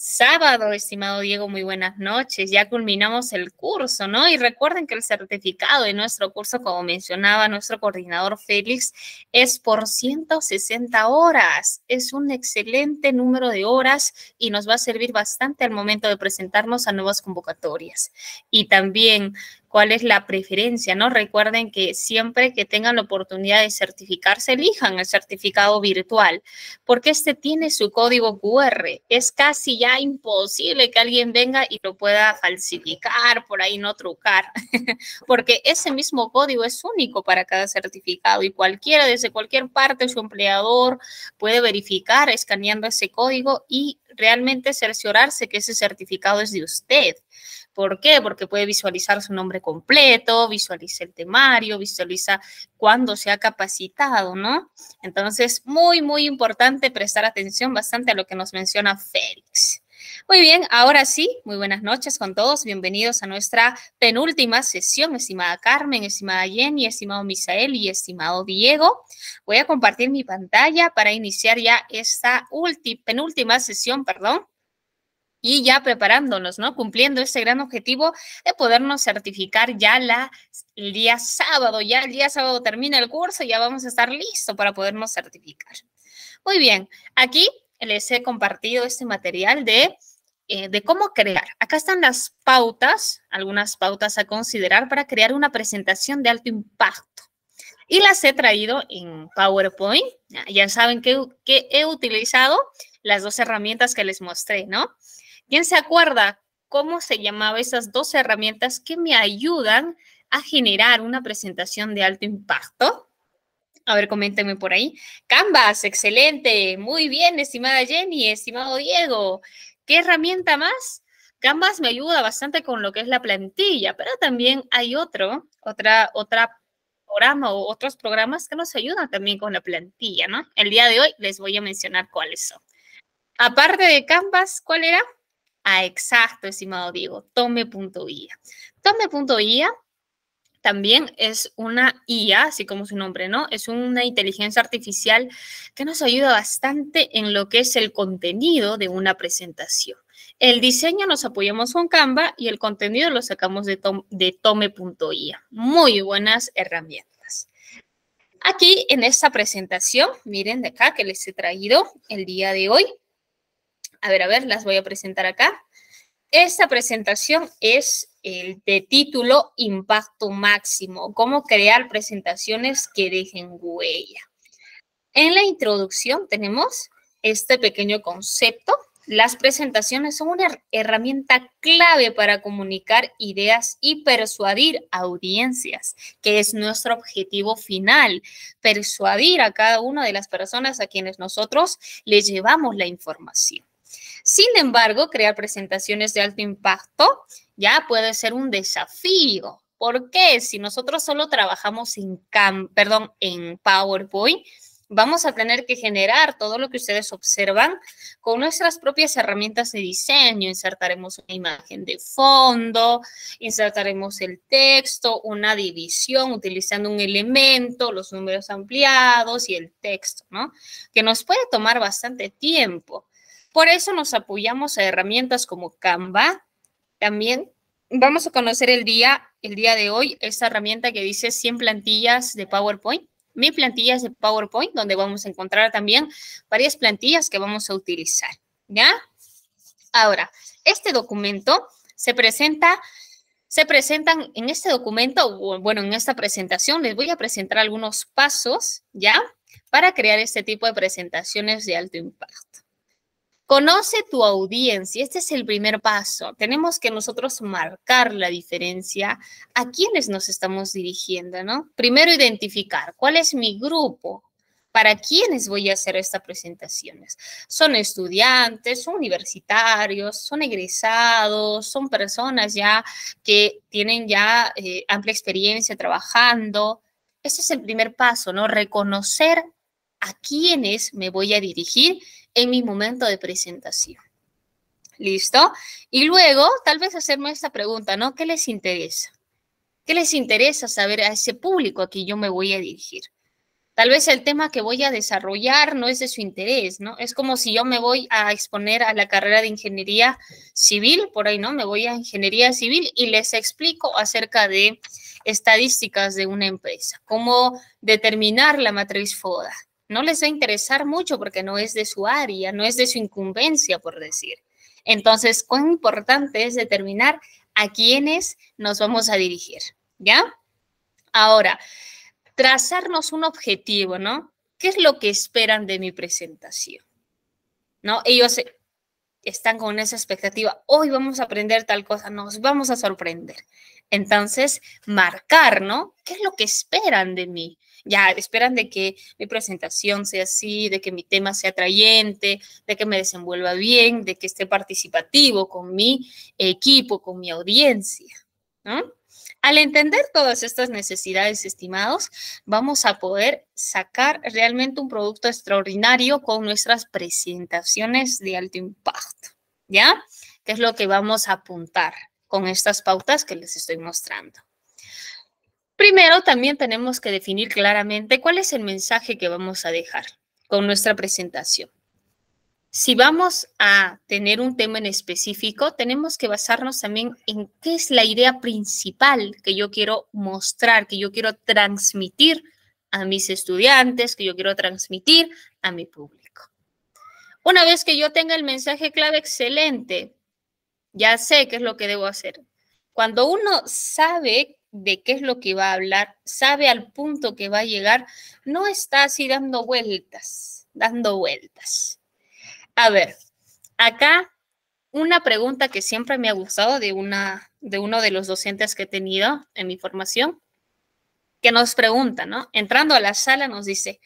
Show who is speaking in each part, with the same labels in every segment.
Speaker 1: sábado, estimado Diego, muy buenas noches. Ya culminamos el curso, ¿no? Y recuerden que el certificado de nuestro curso, como mencionaba nuestro coordinador Félix, es por 160 horas. Es un excelente número de horas y nos va a servir bastante al momento de presentarnos a nuevas convocatorias. Y también cuál es la preferencia, ¿no? Recuerden que siempre que tengan la oportunidad de certificarse, elijan el certificado virtual, porque este tiene su código QR. Es casi ya imposible que alguien venga y lo pueda falsificar, por ahí no trucar, porque ese mismo código es único para cada certificado y cualquiera desde cualquier parte, su empleador puede verificar escaneando ese código y realmente cerciorarse que ese certificado es de usted ¿Por qué? Porque puede visualizar su nombre completo, visualiza el temario, visualiza cuándo se ha capacitado, ¿no? Entonces, muy, muy importante prestar atención bastante a lo que nos menciona Félix. Muy bien, ahora sí, muy buenas noches con todos. Bienvenidos a nuestra penúltima sesión, estimada Carmen, estimada Jenny, estimado Misael y estimado Diego. Voy a compartir mi pantalla para iniciar ya esta penúltima sesión, perdón, y ya preparándonos, ¿no? Cumpliendo ese gran objetivo de podernos certificar ya el día sábado, ya el día sábado termina el curso, ya vamos a estar listos para podernos certificar. Muy bien, aquí les he compartido este material de, eh, de cómo crear. Acá están las pautas, algunas pautas a considerar para crear una presentación de alto impacto. Y las he traído en PowerPoint. Ya saben que, que he utilizado las dos herramientas que les mostré, ¿no? ¿Quién se acuerda cómo se llamaba esas dos herramientas que me ayudan a generar una presentación de alto impacto? A ver, coméntenme por ahí. Canvas, excelente. Muy bien, estimada Jenny, estimado Diego. ¿Qué herramienta más? Canvas me ayuda bastante con lo que es la plantilla, pero también hay otro, otra, otra programa o otros programas que nos ayudan también con la plantilla, ¿no? El día de hoy les voy a mencionar cuáles son. Aparte de Canvas, ¿cuál era? Ah, exacto, estimado Diego, tome.ia. Tome.ia también es una IA, así como su nombre, ¿no? Es una inteligencia artificial que nos ayuda bastante en lo que es el contenido de una presentación. El diseño nos apoyamos con Canva y el contenido lo sacamos de, de tome.ia. Muy buenas herramientas. Aquí en esta presentación, miren de acá que les he traído el día de hoy, a ver, a ver, las voy a presentar acá. Esta presentación es el de título Impacto Máximo, cómo crear presentaciones que dejen huella. En la introducción tenemos este pequeño concepto. Las presentaciones son una herramienta clave para comunicar ideas y persuadir audiencias, que es nuestro objetivo final, persuadir a cada una de las personas a quienes nosotros les llevamos la información. Sin embargo, crear presentaciones de alto impacto ya puede ser un desafío. ¿Por qué? Si nosotros solo trabajamos en, en PowerPoint, vamos a tener que generar todo lo que ustedes observan con nuestras propias herramientas de diseño. Insertaremos una imagen de fondo, insertaremos el texto, una división utilizando un elemento, los números ampliados y el texto, ¿no? Que nos puede tomar bastante tiempo. Por eso nos apoyamos a herramientas como Canva. También vamos a conocer el día, el día de hoy, esta herramienta que dice 100 plantillas de PowerPoint. 1,000 plantillas de PowerPoint, donde vamos a encontrar también varias plantillas que vamos a utilizar. ¿Ya? Ahora, este documento se presenta, se presentan en este documento, bueno, en esta presentación, les voy a presentar algunos pasos, ¿ya? Para crear este tipo de presentaciones de alto impacto. Conoce tu audiencia, este es el primer paso. Tenemos que nosotros marcar la diferencia a quienes nos estamos dirigiendo, ¿no? Primero identificar cuál es mi grupo, para quiénes voy a hacer estas presentaciones. Son estudiantes, son universitarios, son egresados, son personas ya que tienen ya eh, amplia experiencia trabajando. Este es el primer paso, ¿no? Reconocer a quiénes me voy a dirigir en mi momento de presentación. ¿Listo? Y luego, tal vez hacerme esta pregunta, ¿no? ¿Qué les interesa? ¿Qué les interesa saber a ese público a quien yo me voy a dirigir? Tal vez el tema que voy a desarrollar no es de su interés, ¿no? Es como si yo me voy a exponer a la carrera de ingeniería civil, por ahí, ¿no? Me voy a ingeniería civil y les explico acerca de estadísticas de una empresa, cómo determinar la matriz FODA, no les va a interesar mucho porque no es de su área, no es de su incumbencia, por decir. Entonces, cuán importante es determinar a quiénes nos vamos a dirigir, ¿ya? Ahora, trazarnos un objetivo, ¿no? ¿Qué es lo que esperan de mi presentación? ¿No? Ellos están con esa expectativa, hoy vamos a aprender tal cosa, nos vamos a sorprender. Entonces, marcar, ¿no? ¿Qué es lo que esperan de mí? ya esperan de que mi presentación sea así, de que mi tema sea atrayente, de que me desenvuelva bien, de que esté participativo con mi equipo, con mi audiencia. Al entender todas estas necesidades, estimados, vamos a poder sacar realmente un producto extraordinario con nuestras presentaciones de alto impacto, ¿ya? Que es lo que vamos a apuntar con estas pautas que les estoy mostrando. Primero, también tenemos que definir claramente cuál es el mensaje que vamos a dejar con nuestra presentación. Si vamos a tener un tema en específico, tenemos que basarnos también en qué es la idea principal que yo quiero mostrar, que yo quiero transmitir a mis estudiantes, que yo quiero transmitir a mi público. Una vez que yo tenga el mensaje clave, excelente, ya sé qué es lo que debo hacer. Cuando uno sabe de qué es lo que va a hablar, sabe al punto que va a llegar, no está así dando vueltas, dando vueltas. A ver, acá una pregunta que siempre me ha gustado de, una, de uno de los docentes que he tenido en mi formación, que nos pregunta, ¿no? Entrando a la sala nos dice,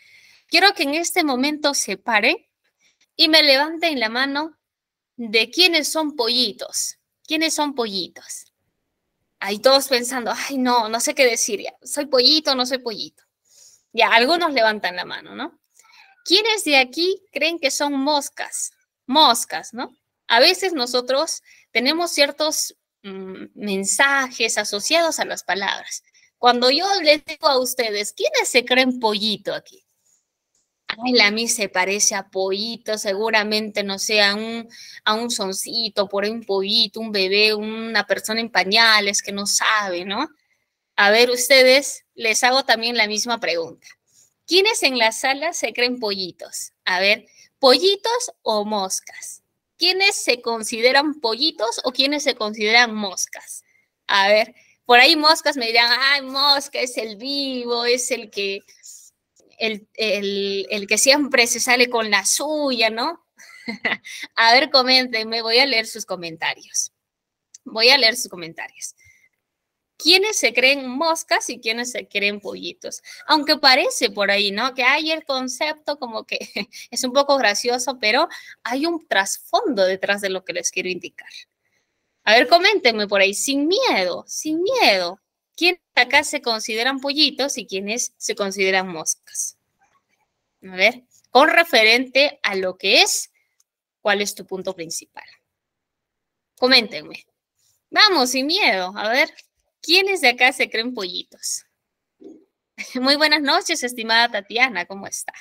Speaker 1: quiero que en este momento se pare y me levante en la mano de quiénes son pollitos, quiénes son pollitos ahí todos pensando, ay, no, no sé qué decir, soy pollito, no soy pollito. Ya, algunos levantan la mano, ¿no? ¿Quiénes de aquí creen que son moscas? Moscas, ¿no? A veces nosotros tenemos ciertos mm, mensajes asociados a las palabras. Cuando yo les digo a ustedes, ¿quiénes se creen pollito aquí? A mí se parece a pollito, seguramente, no sea a un, a un soncito, por ahí un pollito, un bebé, una persona en pañales que no sabe, ¿no? A ver, ustedes, les hago también la misma pregunta. ¿Quiénes en la sala se creen pollitos? A ver, pollitos o moscas. ¿Quiénes se consideran pollitos o quiénes se consideran moscas? A ver, por ahí moscas me dirán, ay, mosca es el vivo, es el que el, que siempre se sale con la suya, ¿no? a ver, coméntenme, voy a leer sus comentarios. Voy a leer sus comentarios. ¿Quiénes se creen moscas y quiénes se creen pollitos? Aunque parece por ahí, ¿no? Que hay el concepto como que es un poco gracioso, pero hay un trasfondo detrás de lo que les quiero indicar. A ver, coméntenme por ahí, sin miedo, sin miedo. ¿Quiénes acá se consideran pollitos y quiénes se consideran moscas? A ver, con referente a lo que es, ¿cuál es tu punto principal? Coméntenme. Vamos, sin miedo. A ver, ¿quiénes de acá se creen pollitos? Muy buenas noches, estimada Tatiana, ¿cómo está?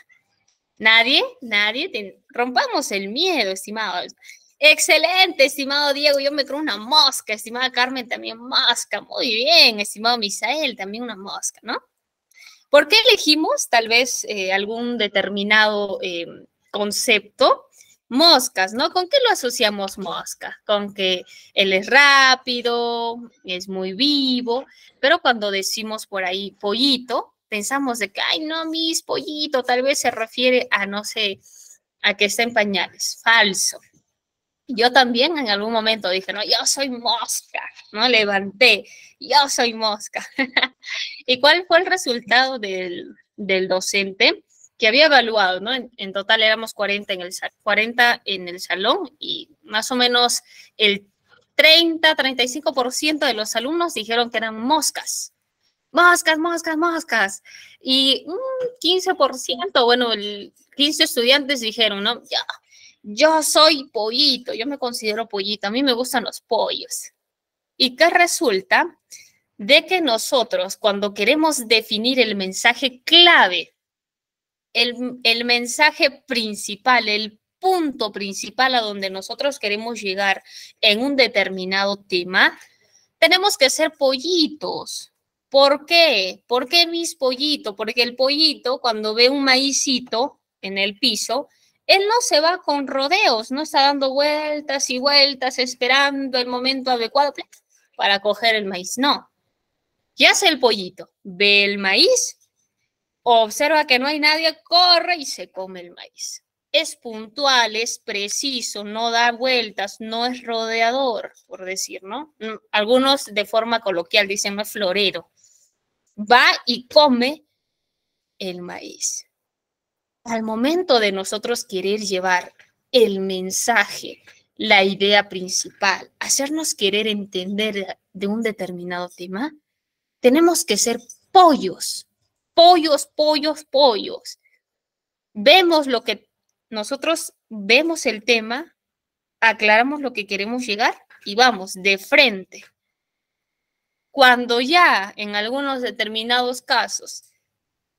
Speaker 1: ¿Nadie? ¿Nadie? Rompamos el miedo, estimados. Excelente, estimado Diego. Yo me creo una mosca, estimada Carmen también mosca. Muy bien, estimado Misael también una mosca, ¿no? ¿Por qué elegimos tal vez eh, algún determinado eh, concepto? Moscas, ¿no? ¿Con qué lo asociamos mosca? Con que él es rápido, es muy vivo, pero cuando decimos por ahí pollito, pensamos de que, ay, no, mis pollito, tal vez se refiere a, no sé, a que está en pañales. Falso yo también en algún momento dije, no, yo soy mosca, ¿no? Levanté, yo soy mosca. ¿Y cuál fue el resultado del, docente? que había evaluado, ¿no? En, total éramos 40 en, el, 40 en el salón y más o menos el 30-35% de los alumnos dijeron que eran moscas. Moscas, moscas, moscas. Y un 15%, bueno, el 15 estudiantes dijeron, ¿no? Ya, yo soy pollito, yo me considero pollito, a mí me gustan los pollos. ¿Y qué resulta? De que nosotros cuando queremos definir el mensaje clave, el, mensaje principal, el punto principal a donde nosotros queremos llegar en un determinado tema, tenemos que ser pollitos. ¿Por qué? ¿Por qué mis pollitos? Porque el pollito cuando ve un maicito en el piso, él no se va con rodeos, no está dando vueltas y vueltas esperando el momento adecuado para coger el maíz. No. ¿Qué hace el pollito? Ve el maíz, observa que no hay nadie, corre y se come el maíz. Es puntual, es preciso, no da vueltas, no es rodeador, por decir, ¿no? Mm, algunos de forma coloquial dicen no florero. Va y come el maíz al momento de nosotros querer llevar el mensaje, la idea principal, hacernos querer entender de un determinado tema, tenemos que ser pollos, pollos, pollos, pollos. Vemos lo que nosotros vemos el tema, aclaramos lo que queremos llegar y vamos de frente. Cuando ya en algunos determinados casos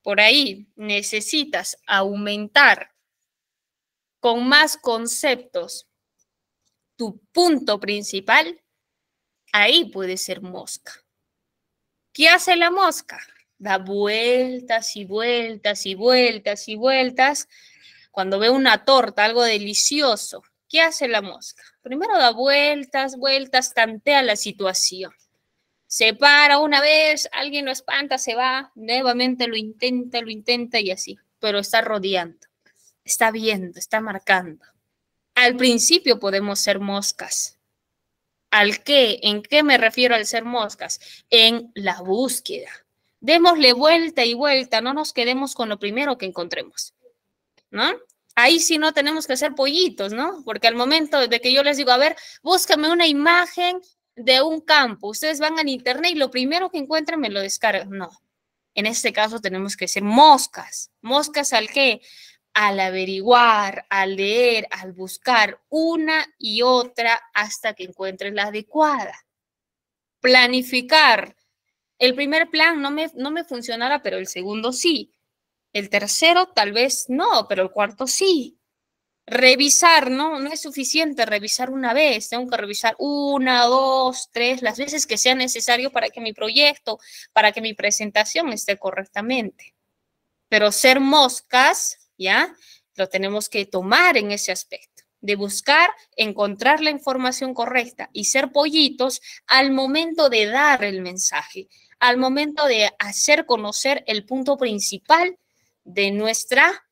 Speaker 1: por ahí necesitas aumentar con más conceptos tu punto principal, ahí puede ser mosca. ¿Qué hace la mosca? Da vueltas y vueltas y vueltas y vueltas. Cuando ve una torta, algo delicioso, ¿qué hace la mosca? Primero da vueltas, vueltas, tantea la situación se para una vez, alguien lo espanta, se va, nuevamente lo intenta, lo intenta y así, pero está rodeando, está viendo, está marcando. Al principio podemos ser moscas. ¿Al qué? ¿En qué me refiero al ser moscas? En la búsqueda. Démosle vuelta y vuelta, no nos quedemos con lo primero que encontremos. ¿No? ahí sí no tenemos que ser pollitos, ¿no? Porque al momento de que yo les digo, a ver, búscame una imagen de un campo, ustedes van al internet y lo primero que encuentran me lo descargan. No, en este caso tenemos que ser moscas. ¿Moscas al qué? Al averiguar, al leer, al buscar una y otra hasta que encuentres la adecuada. Planificar. El primer plan no me, no me funcionara, pero el segundo sí. El tercero tal vez no, pero el cuarto sí revisar, ¿no? No es suficiente revisar una vez, tengo que revisar una, dos, tres, las veces que sea necesario para que mi proyecto, para que mi presentación esté correctamente. Pero ser moscas, ¿ya? Lo tenemos que tomar en ese aspecto, de buscar, encontrar la información correcta y ser pollitos al momento de dar el mensaje, al momento de hacer conocer el punto principal de nuestra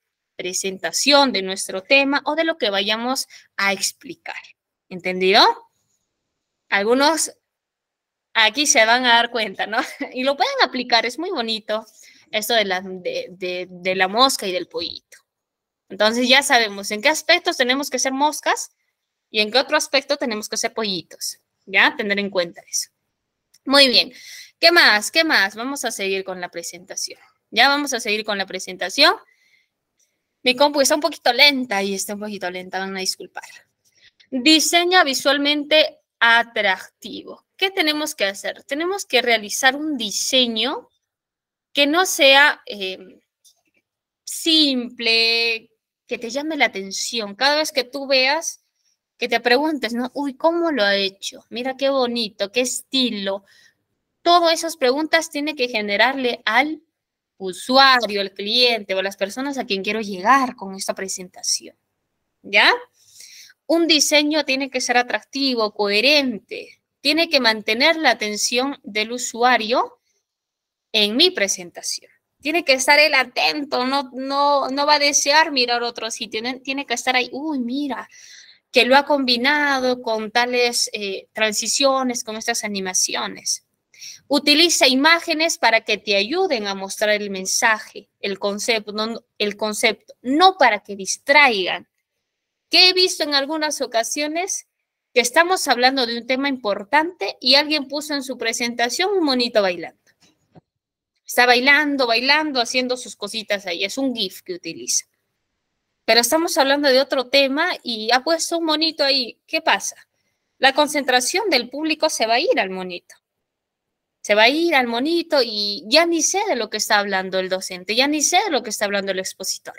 Speaker 1: presentación de nuestro tema o de lo que vayamos a explicar. ¿Entendido? Algunos aquí se van a dar cuenta, ¿no? Y lo pueden aplicar, es muy bonito esto de la, la mosca y del pollito. Entonces ya sabemos en qué aspectos tenemos que ser moscas y en qué otro aspecto tenemos que ser pollitos. Ya, tener en cuenta eso. Muy bien. ¿Qué más? ¿Qué más? Vamos a seguir con la presentación. Ya vamos a seguir con la presentación. Mi compu está un poquito lenta y está un poquito lenta, van a disculpar. Diseña visualmente atractivo. ¿Qué tenemos que hacer? Tenemos que realizar un diseño que no sea em, simple, que te llame la atención. Cada vez que tú veas, que te preguntes, ¿no? Uy, ¿cómo lo ha hecho? Mira qué bonito, qué estilo. Todas esas preguntas tiene que generarle al usuario, el cliente o las personas a quien quiero llegar con esta presentación. ¿Ya? Un diseño tiene que ser atractivo, coherente, tiene que mantener la atención del usuario en mi presentación. Tiene que estar él atento, no, no, va a desear mirar otro sitio, tiene que estar ahí, uy, mira, que lo ha combinado con tales eh, transiciones, con estas animaciones. Utiliza imágenes para que te ayuden a mostrar el mensaje, el concepto, no, para que distraigan. Que he visto en algunas ocasiones que estamos hablando de un tema importante y alguien puso en su presentación un monito bailando. Está bailando, bailando, haciendo sus cositas ahí. Es un GIF que utiliza. Pero estamos hablando de otro tema y ha puesto un monito ahí. ¿Qué pasa? La concentración del público se va a ir al monito se va a ir al monito y ya ni sé de lo que está hablando el docente, ya ni sé de lo que está hablando el expositor,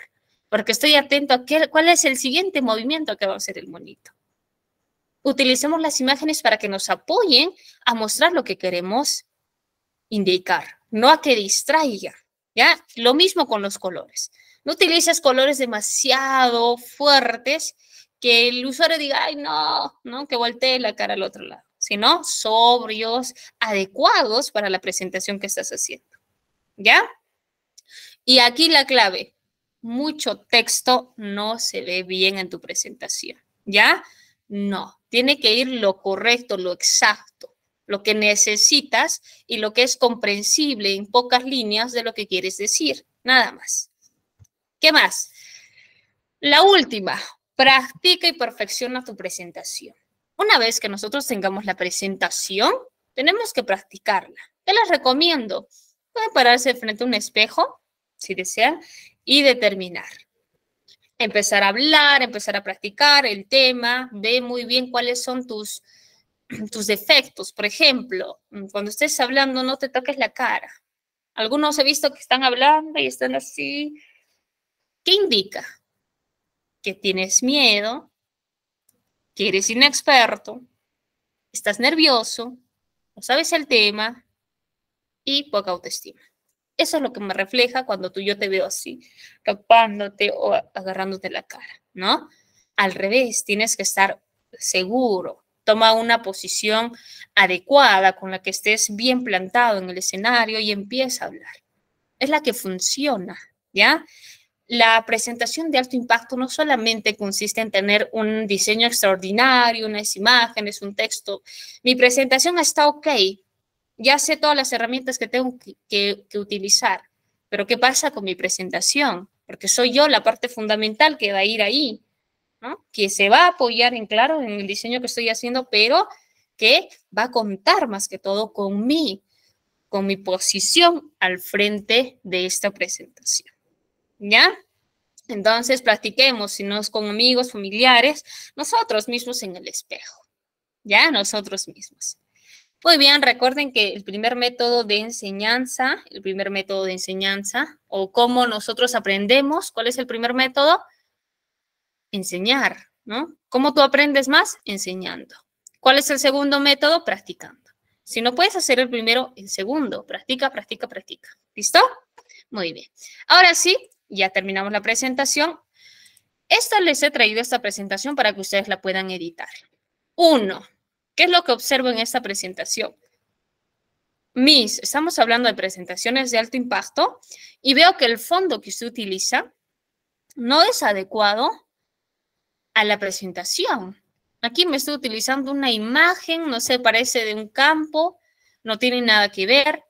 Speaker 1: porque estoy atento a qué, cuál es el siguiente movimiento que va a hacer el monito. Utilicemos las imágenes para que nos apoyen a mostrar lo que queremos indicar, no a que distraiga. ¿ya? Lo mismo con los colores. No utilices colores demasiado fuertes que el usuario diga, ay, no, no, que voltee la cara al otro lado sino sobrios, adecuados para la presentación que estás haciendo. ¿Ya? Y aquí la clave, mucho texto no se ve bien en tu presentación. ¿Ya? No, tiene que ir lo correcto, lo exacto, lo que necesitas y lo que es comprensible en pocas líneas de lo que quieres decir, nada más. ¿Qué más? La última, practica y perfecciona tu presentación. Una vez que nosotros tengamos la presentación, tenemos que practicarla. Te las recomiendo. Pueden pararse frente a un espejo, si desean, y determinar. Empezar a hablar, empezar a practicar el tema, ve muy bien cuáles son tus, tus defectos. Por ejemplo, mm, cuando estés hablando no te toques la cara. Algunos he visto que están hablando y están así. ¿Qué indica? Que tienes miedo, que eres inexperto, estás nervioso, no sabes el tema y poca autoestima. Eso es lo que me refleja cuando tú yo te veo así, tapándote o agarrándote la cara, ¿no? Al revés, tienes que estar seguro, toma una posición adecuada con la que estés bien plantado en el escenario y empieza a hablar. Es la que funciona, ¿ya? la presentación de alto impacto no solamente consiste en tener un diseño extraordinario, unas imágenes, un texto. Mi presentación está ok, ya sé todas las herramientas que tengo que, utilizar, pero ¿qué pasa con mi presentación? Porque soy yo la parte fundamental que va a ir ahí, que se va a apoyar en claro en el diseño que estoy haciendo, pero que va a contar más que todo con mí, con mi posición al frente de esta presentación. ¿Ya? Entonces, practiquemos, si no es con amigos, familiares, nosotros mismos en el espejo, ¿ya? Nosotros mismos. Muy bien, recuerden que el primer método de enseñanza, el primer método de enseñanza, o cómo nosotros aprendemos, ¿cuál es el primer método? Enseñar, ¿no? ¿Cómo tú aprendes más? Enseñando. ¿Cuál es el segundo método? Practicando. Si no puedes hacer el primero, el segundo. Practica, practica, practica. ¿Listo? Muy bien. Ahora sí, ya terminamos la presentación. Esta les he traído esta presentación para que ustedes la puedan editar. Uno, ¿qué es lo que observo en esta presentación? Mis, estamos hablando de presentaciones de alto impacto y veo que el fondo que usted utiliza no es adecuado a la presentación. Aquí me estoy utilizando una imagen, no sé, parece de un campo, no tiene nada que ver.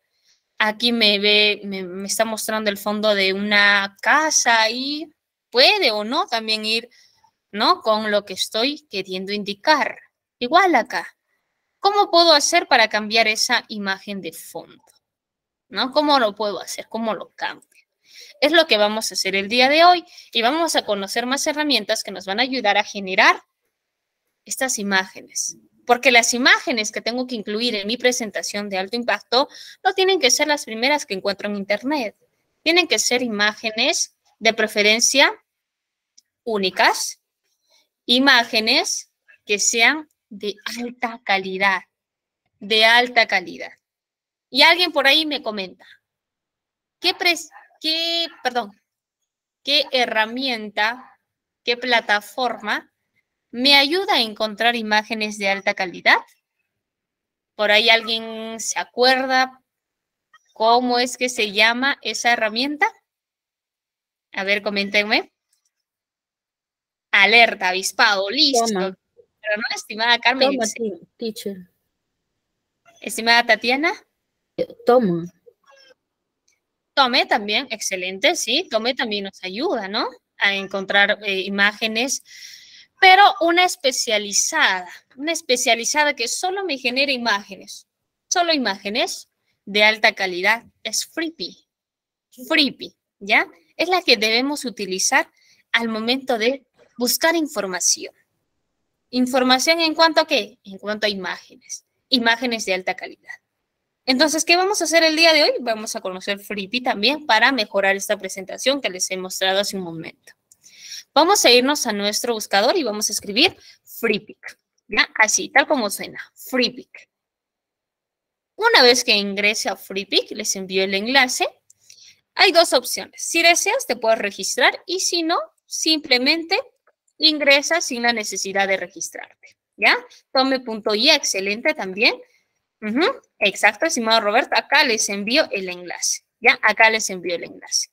Speaker 1: Aquí me ve, me, está mostrando el fondo de una casa y puede o no también ir, ¿no? Con lo que estoy queriendo indicar. Igual acá. ¿Cómo puedo hacer para cambiar esa imagen de fondo? ¿No? ¿Cómo lo puedo hacer? ¿Cómo lo cambio? Es lo que vamos a hacer el día de hoy y vamos a conocer más herramientas que nos van a ayudar a generar estas imágenes porque las imágenes que tengo que incluir en mi presentación de alto impacto no tienen que ser las primeras que encuentro en Internet. Tienen que ser imágenes de preferencia únicas, imágenes que sean de alta calidad, de alta calidad. Y alguien por ahí me comenta, ¿qué, qué, perdón, qué herramienta, qué plataforma ¿Me ayuda a encontrar imágenes de alta calidad? Por ahí alguien se acuerda cómo es que se llama esa herramienta. A ver, coméntenme. Alerta, avispado, listo. estimada Carmen. Estimada Tatiana. Eh, toma. Tome también, excelente, sí. Tome también nos ayuda, ¿no? A encontrar eh, imágenes pero una especializada, una especializada que solo me genera imágenes, solo imágenes de alta calidad, es Freepy, Freepy, ¿ya? Es la que debemos utilizar al momento de buscar información. Información en cuanto a qué? En cuanto a imágenes, imágenes de alta calidad. Entonces, ¿qué vamos a hacer el día de hoy? Vamos a conocer Freepy también para mejorar esta presentación que les he mostrado hace un momento. Vamos a irnos a nuestro buscador y vamos a escribir FreePick, ¿ya? Así, tal como suena, free Una vez que ingrese a FreePick les envío el enlace. Hay dos opciones. Si deseas, te puedes registrar y si no, simplemente ingresa sin la necesidad de registrarte. ¿Ya? y excelente también. Exacto, estimado Roberto. Acá les envío el enlace. ¿Ya? Acá les envío el enlace.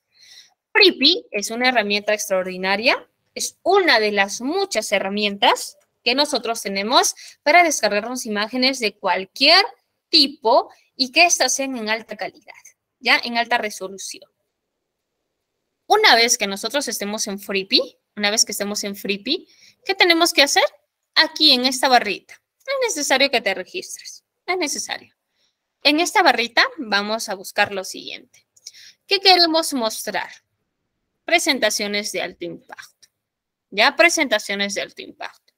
Speaker 1: Freepie es una herramienta extraordinaria, es una de las muchas herramientas que nosotros tenemos para descargarnos imágenes de cualquier tipo y que estas sean en alta calidad, ya en alta resolución. Una vez que nosotros estemos en Freepy, una vez que estemos en Freepy, ¿qué tenemos que hacer? Aquí en esta barrita. Es necesario que te registres, es necesario. En esta barrita vamos a buscar lo siguiente. ¿Qué queremos mostrar? presentaciones de alto impacto. Ya, presentaciones de alto impacto.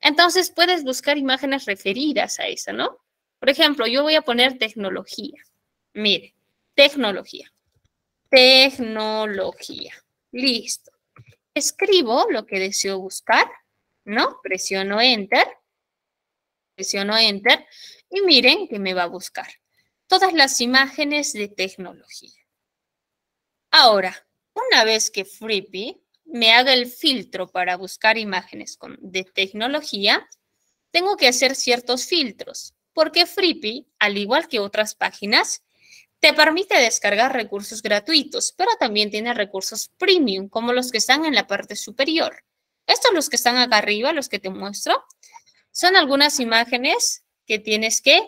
Speaker 1: Entonces puedes buscar imágenes referidas a esa, ¿no? Por ejemplo, yo voy a poner tecnología. Mire, tecnología. Tecnología. Listo. Escribo lo que deseo buscar, ¿no? Presiono Enter. Presiono Enter. Y miren que me va a buscar. Todas las imágenes de tecnología. Ahora, una vez que Freepy me haga el filtro para buscar imágenes con, de tecnología, tengo que hacer ciertos filtros, porque Freepy, al igual que otras páginas, te permite descargar recursos gratuitos, pero también tiene recursos premium, como los que están en la parte superior. Estos los que están acá arriba, los que te muestro, son algunas imágenes que tienes que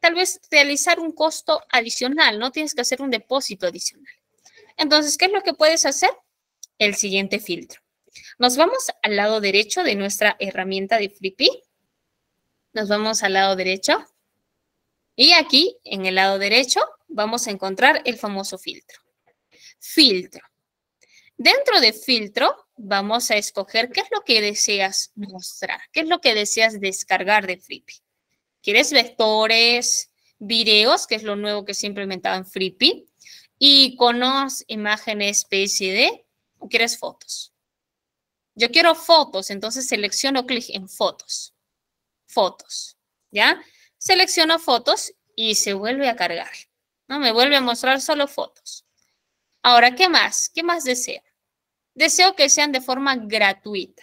Speaker 1: tal vez realizar un costo adicional, no tienes que hacer un depósito adicional. Entonces, ¿qué es lo que puedes hacer? El siguiente filtro. Nos vamos al lado derecho de nuestra herramienta de Flippy. Nos vamos al lado derecho. Y aquí, en el lado derecho, vamos a encontrar el famoso filtro. Filtro. Dentro de filtro, vamos a escoger qué es lo que deseas mostrar, qué es lo que deseas descargar de Flippy. ¿Quieres vectores, videos, que es lo nuevo que se implementaba en Flippy? iconos, imágenes PSD o quieres fotos. Yo quiero fotos, entonces selecciono clic en fotos. Fotos, ¿ya? Selecciono fotos y se vuelve a cargar. ¿no? Me vuelve a mostrar solo fotos. Ahora, ¿qué más? ¿Qué más deseo? Deseo que sean de forma gratuita.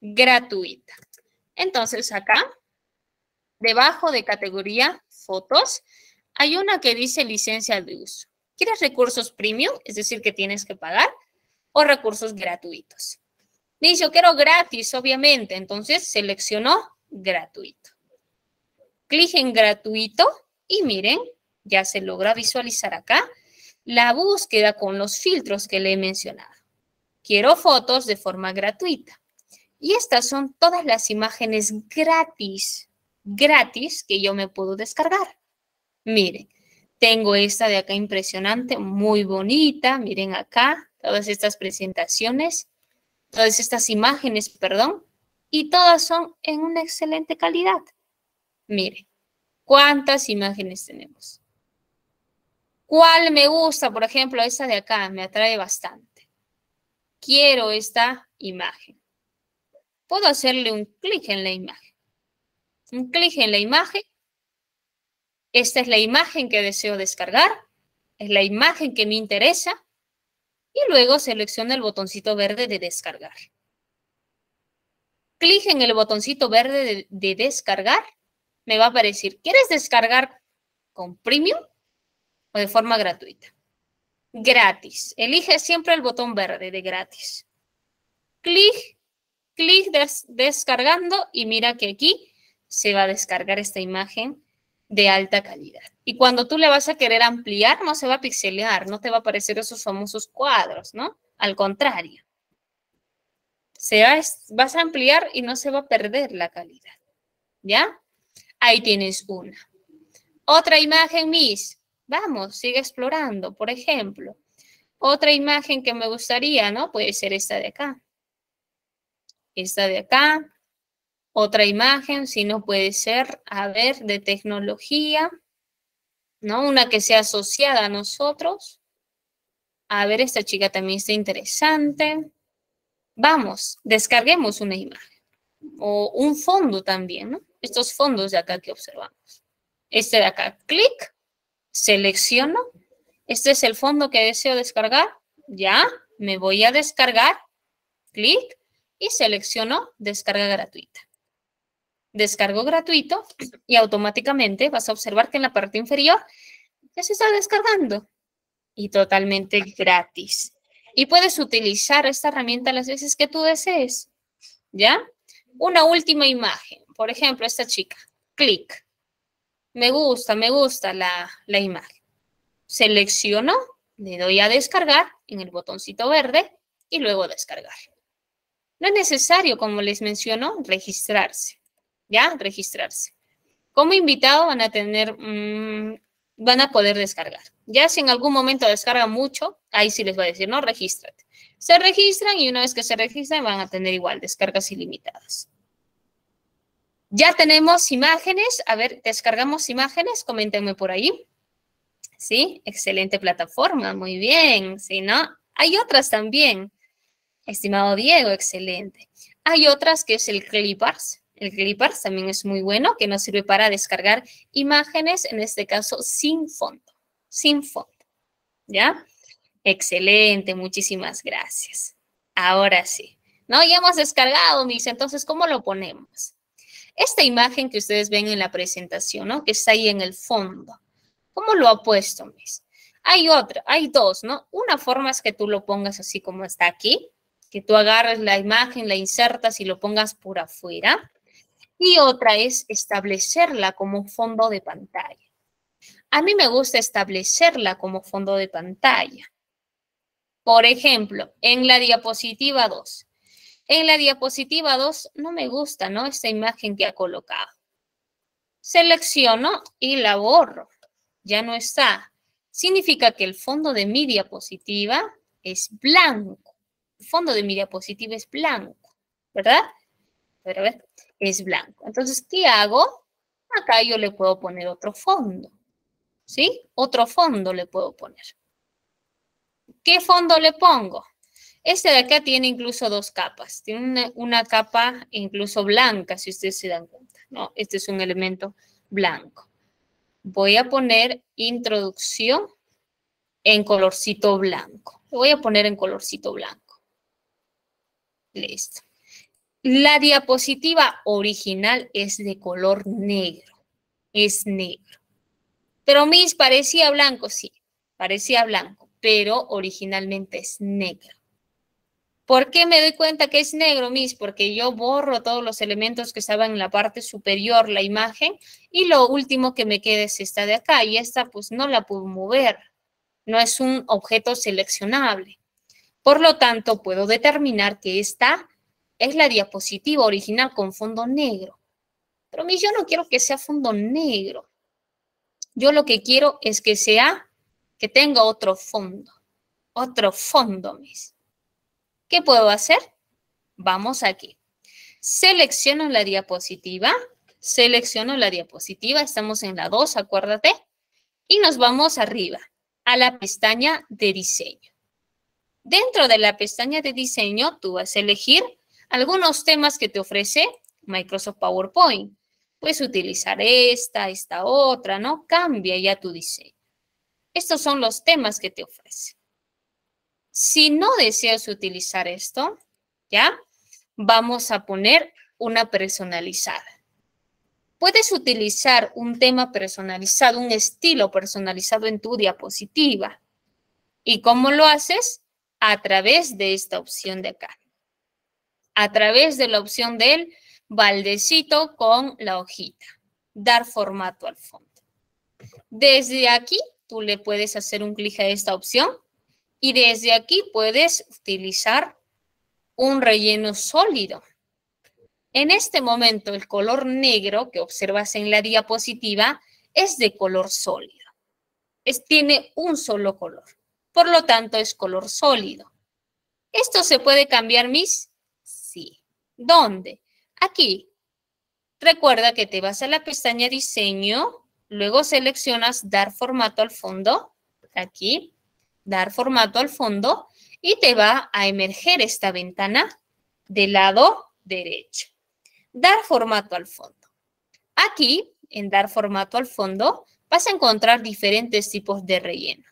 Speaker 1: Gratuita. Entonces, acá, debajo de categoría fotos, hay una que dice licencia de uso. ¿Quieres recursos premium? Es decir, que tienes que pagar, o recursos gratuitos. Me dice, yo quiero gratis, obviamente. Entonces seleccionó gratuito. Clic en gratuito y miren, ya se logra visualizar acá la búsqueda con los filtros que le he mencionado. Quiero fotos de forma gratuita. Y estas son todas las imágenes gratis, gratis que yo me puedo descargar. Miren, tengo esta de acá impresionante, muy bonita. Miren acá todas estas presentaciones, todas estas imágenes, perdón. Y todas son en una excelente calidad. Miren, ¿cuántas imágenes tenemos? ¿Cuál me gusta? Por ejemplo, esta de acá me atrae bastante. Quiero esta imagen. Puedo hacerle un clic en la imagen. Un clic en la imagen esta es la imagen que deseo descargar, es la imagen que me interesa y luego selecciona el botoncito verde de descargar. Clic en el botoncito verde de, descargar, me va a aparecer, ¿quieres descargar con premium o de forma gratuita? Gratis. Elige siempre el botón verde de gratis. Clic, clic descargando y mira que aquí se va a descargar esta imagen de alta calidad. Y cuando tú le vas a querer ampliar, no se va a pixelear, no te va a aparecer esos famosos cuadros, ¿no? Al contrario, se vas a ampliar y no se va a perder la calidad, ¿ya? Ahí tienes una. Otra imagen, Miss. Vamos, sigue explorando, por ejemplo. Otra imagen que me gustaría, ¿no? Puede ser esta de acá. Esta de acá. Otra imagen, si no puede ser, a ver, de tecnología, ¿no? Una que sea asociada a nosotros. A ver, esta chica también está interesante. Vamos, descarguemos una imagen o un fondo también, ¿no? Estos fondos de acá que observamos. Este de acá, clic, selecciono. Este es el fondo que deseo descargar. Ya, me voy a descargar, clic y selecciono descarga gratuita descargo gratuito y automáticamente vas a observar que en la parte inferior ya se está descargando y totalmente gratis. Y puedes utilizar esta herramienta las veces que tú desees, ¿ya? Una última imagen, por ejemplo, esta chica, clic, me gusta, me gusta la, la imagen. Selecciono, le doy a descargar en el botoncito verde y luego descargar. No es necesario, como les menciono, registrarse. ¿ya? Registrarse. Como invitado van a tener, mm, van a poder descargar. Ya si en algún momento descargan mucho, ahí sí les va a decir, no, regístrate. Se registran y una vez que se registran van a tener igual descargas ilimitadas. Ya tenemos imágenes. A ver, descargamos imágenes. Coméntenme por ahí. Sí, excelente plataforma. Muy bien. Sí, ¿no? Hay otras también. Estimado Diego, excelente. Hay otras que es el Clipars, el Clippers también es muy bueno, que nos sirve para descargar imágenes, en este caso sin fondo, sin fondo. ¿Ya? Excelente, muchísimas gracias. Ahora sí, ¿no? Ya hemos descargado, mis, entonces, ¿cómo lo ponemos? Esta imagen que ustedes ven en la presentación, ¿no? Que está ahí en el fondo. ¿Cómo lo ha puesto, mis? Hay otra, hay dos, ¿no? Una forma es que tú lo pongas así como está aquí, que tú agarres la imagen, la insertas y lo pongas por afuera y otra es establecerla como fondo de pantalla. A mí me gusta establecerla como fondo de pantalla. Por ejemplo, en la diapositiva 2. En la diapositiva 2 no me gusta ¿no? esta imagen que ha colocado. Selecciono y la borro. Ya no está. Significa que el fondo de mi diapositiva es blanco. El fondo de mi diapositiva es blanco, ¿verdad? a ver, es blanco. Entonces, ¿qué hago? Acá yo le puedo poner otro fondo, ¿sí? Otro fondo le puedo poner. ¿Qué fondo le pongo? Este de acá tiene incluso dos capas. Tiene una, capa incluso blanca, si ustedes se dan cuenta. ¿no? Este es un elemento blanco. Voy a poner introducción en colorcito blanco. Lo voy a poner en colorcito blanco. Listo. La diapositiva original es de color negro, es negro. Pero Miss parecía blanco, sí, parecía blanco, pero originalmente es negro. ¿Por qué me doy cuenta que es negro, Miss? Porque yo borro todos los elementos que estaban en la parte superior, la imagen, y lo último que me queda es esta de acá, y esta pues no la puedo mover, no es un objeto seleccionable. Por lo tanto, puedo determinar que está es la diapositiva original con fondo negro. Pero mi, yo no quiero que sea fondo negro. Yo lo que quiero es que sea, que tenga otro fondo. Otro fondo, mis. ¿Qué puedo hacer? Vamos aquí. Selecciono la diapositiva. Selecciono la diapositiva. Estamos en la 2, acuérdate. Y nos vamos arriba, a la pestaña de diseño. Dentro de la pestaña de diseño, tú vas a elegir algunos temas que te ofrece Microsoft PowerPoint. Puedes utilizar esta, esta otra, ¿no? Cambia ya tu diseño. Estos son los temas que te ofrece. Si no deseas utilizar esto, ¿ya? Vamos a poner una personalizada. Puedes utilizar un tema personalizado, un estilo personalizado en tu diapositiva. ¿Y cómo lo haces? A través de esta opción de acá a través de la opción del baldecito con la hojita. Dar formato al fondo. Desde aquí, tú le puedes hacer un clic a esta opción y desde aquí puedes utilizar un relleno sólido. En este momento, el color negro que observas en la diapositiva es de color sólido. Es, tiene un solo color. Por lo tanto, es color sólido. Esto se puede cambiar, mis ¿Dónde? Aquí. Recuerda que te vas a la pestaña diseño, luego seleccionas dar formato al fondo, aquí, dar formato al fondo, y te va a emerger esta ventana del lado derecho. Dar formato al fondo. Aquí, en dar formato al fondo, vas a encontrar diferentes tipos de relleno.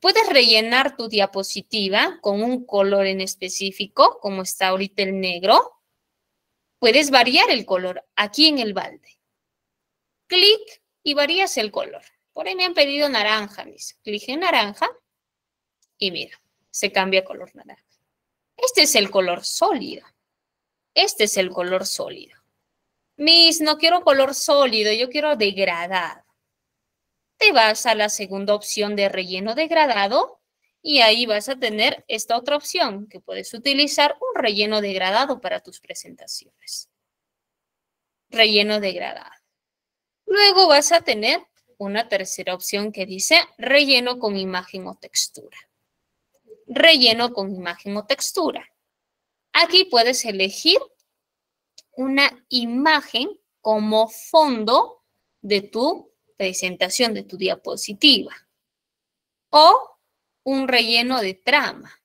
Speaker 1: Puedes rellenar tu diapositiva con un color en específico, como está ahorita el negro. Puedes variar el color aquí en el balde. Clic y varías el color. Por ahí me han pedido naranja, mis. Clic en naranja y mira, se cambia color naranja. Este es el color sólido. Este es el color sólido. Mis, no quiero color sólido, yo quiero degradar te vas a la segunda opción de relleno degradado y ahí vas a tener esta otra opción, que puedes utilizar un relleno degradado para tus presentaciones. Relleno degradado. Luego vas a tener una tercera opción que dice relleno con imagen o textura. Relleno con imagen o textura. Aquí puedes elegir una imagen como fondo de tu presentación de tu diapositiva. O un relleno de trama,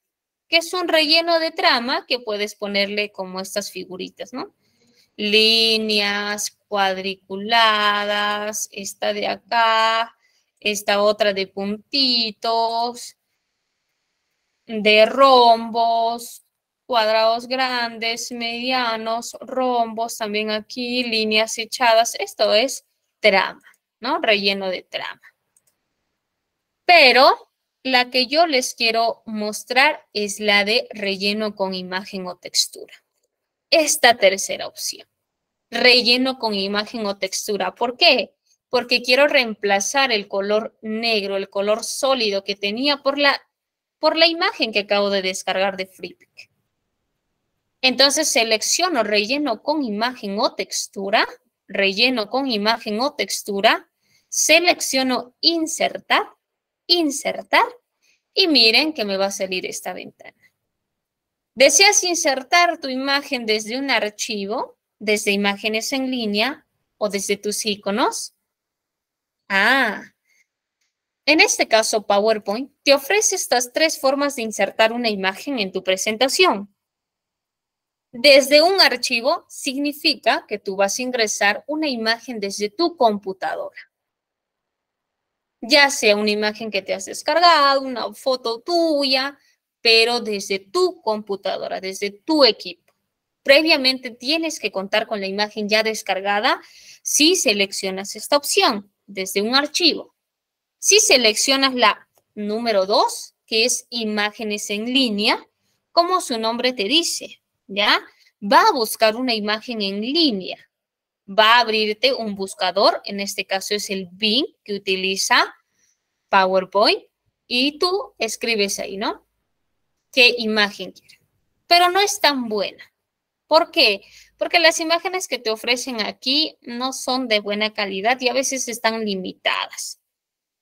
Speaker 1: ¿Qué es un relleno de trama que puedes ponerle como estas figuritas, ¿no? Líneas cuadriculadas, esta de acá, esta otra de puntitos, de rombos, cuadrados grandes, medianos, rombos, también aquí líneas echadas. Esto es trama. ¿no? Relleno de trama. Pero la que yo les quiero mostrar es la de relleno con imagen o textura. Esta tercera opción, relleno con imagen o textura. ¿Por qué? Porque quiero reemplazar el color negro, el color sólido que tenía por la, por la imagen que acabo de descargar de FreePic. Entonces selecciono relleno con imagen o textura, relleno con imagen o textura, selecciono insertar, insertar y miren que me va a salir esta ventana. ¿Deseas insertar tu imagen desde un archivo, desde imágenes en línea o desde tus iconos? Ah, en este caso PowerPoint te ofrece estas tres formas de insertar una imagen en tu presentación. Desde un archivo significa que tú vas a ingresar una imagen desde tu computadora ya sea una imagen que te has descargado, una foto tuya, pero desde tu computadora, desde tu equipo. Previamente tienes que contar con la imagen ya descargada si seleccionas esta opción desde un archivo. Si seleccionas la número 2, que es imágenes en línea, como su nombre te dice, ¿ya? Va a buscar una imagen en línea va a abrirte un buscador, en este caso es el Bing que utiliza PowerPoint, y tú escribes ahí, ¿no? ¿Qué imagen quieres? Pero no es tan buena. ¿Por qué? Porque las imágenes que te ofrecen aquí no son de buena calidad y a veces están limitadas,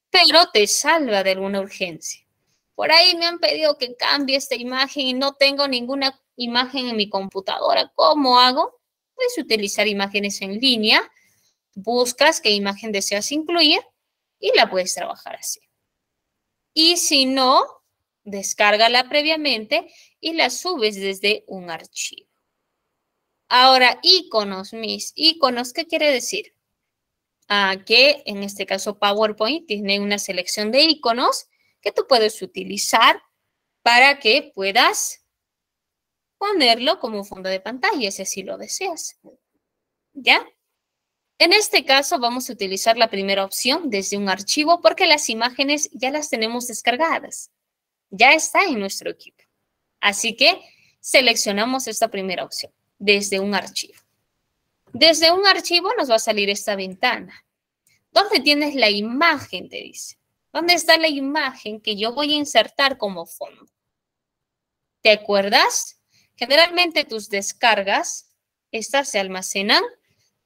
Speaker 1: pero te salva de alguna urgencia. Por ahí me han pedido que cambie esta imagen y no tengo ninguna imagen en mi computadora. ¿Cómo hago? puedes utilizar imágenes en línea, buscas qué imagen deseas incluir y la puedes trabajar así. Y si no, descárgala previamente y la subes desde un archivo. Ahora, íconos, mis íconos, ¿qué quiere decir? Ah, que en este caso PowerPoint tiene una selección de iconos que tú puedes utilizar para que puedas ponerlo como fondo de pantalla, si así lo deseas. ¿Ya? En este caso vamos a utilizar la primera opción desde un archivo porque las imágenes ya las tenemos descargadas. Ya está en nuestro equipo. Así que seleccionamos esta primera opción desde un archivo. Desde un archivo nos va a salir esta ventana. ¿Dónde tienes la imagen? Te dice. ¿Dónde está la imagen que yo voy a insertar como fondo? ¿Te acuerdas? Generalmente tus descargas, estas se almacenan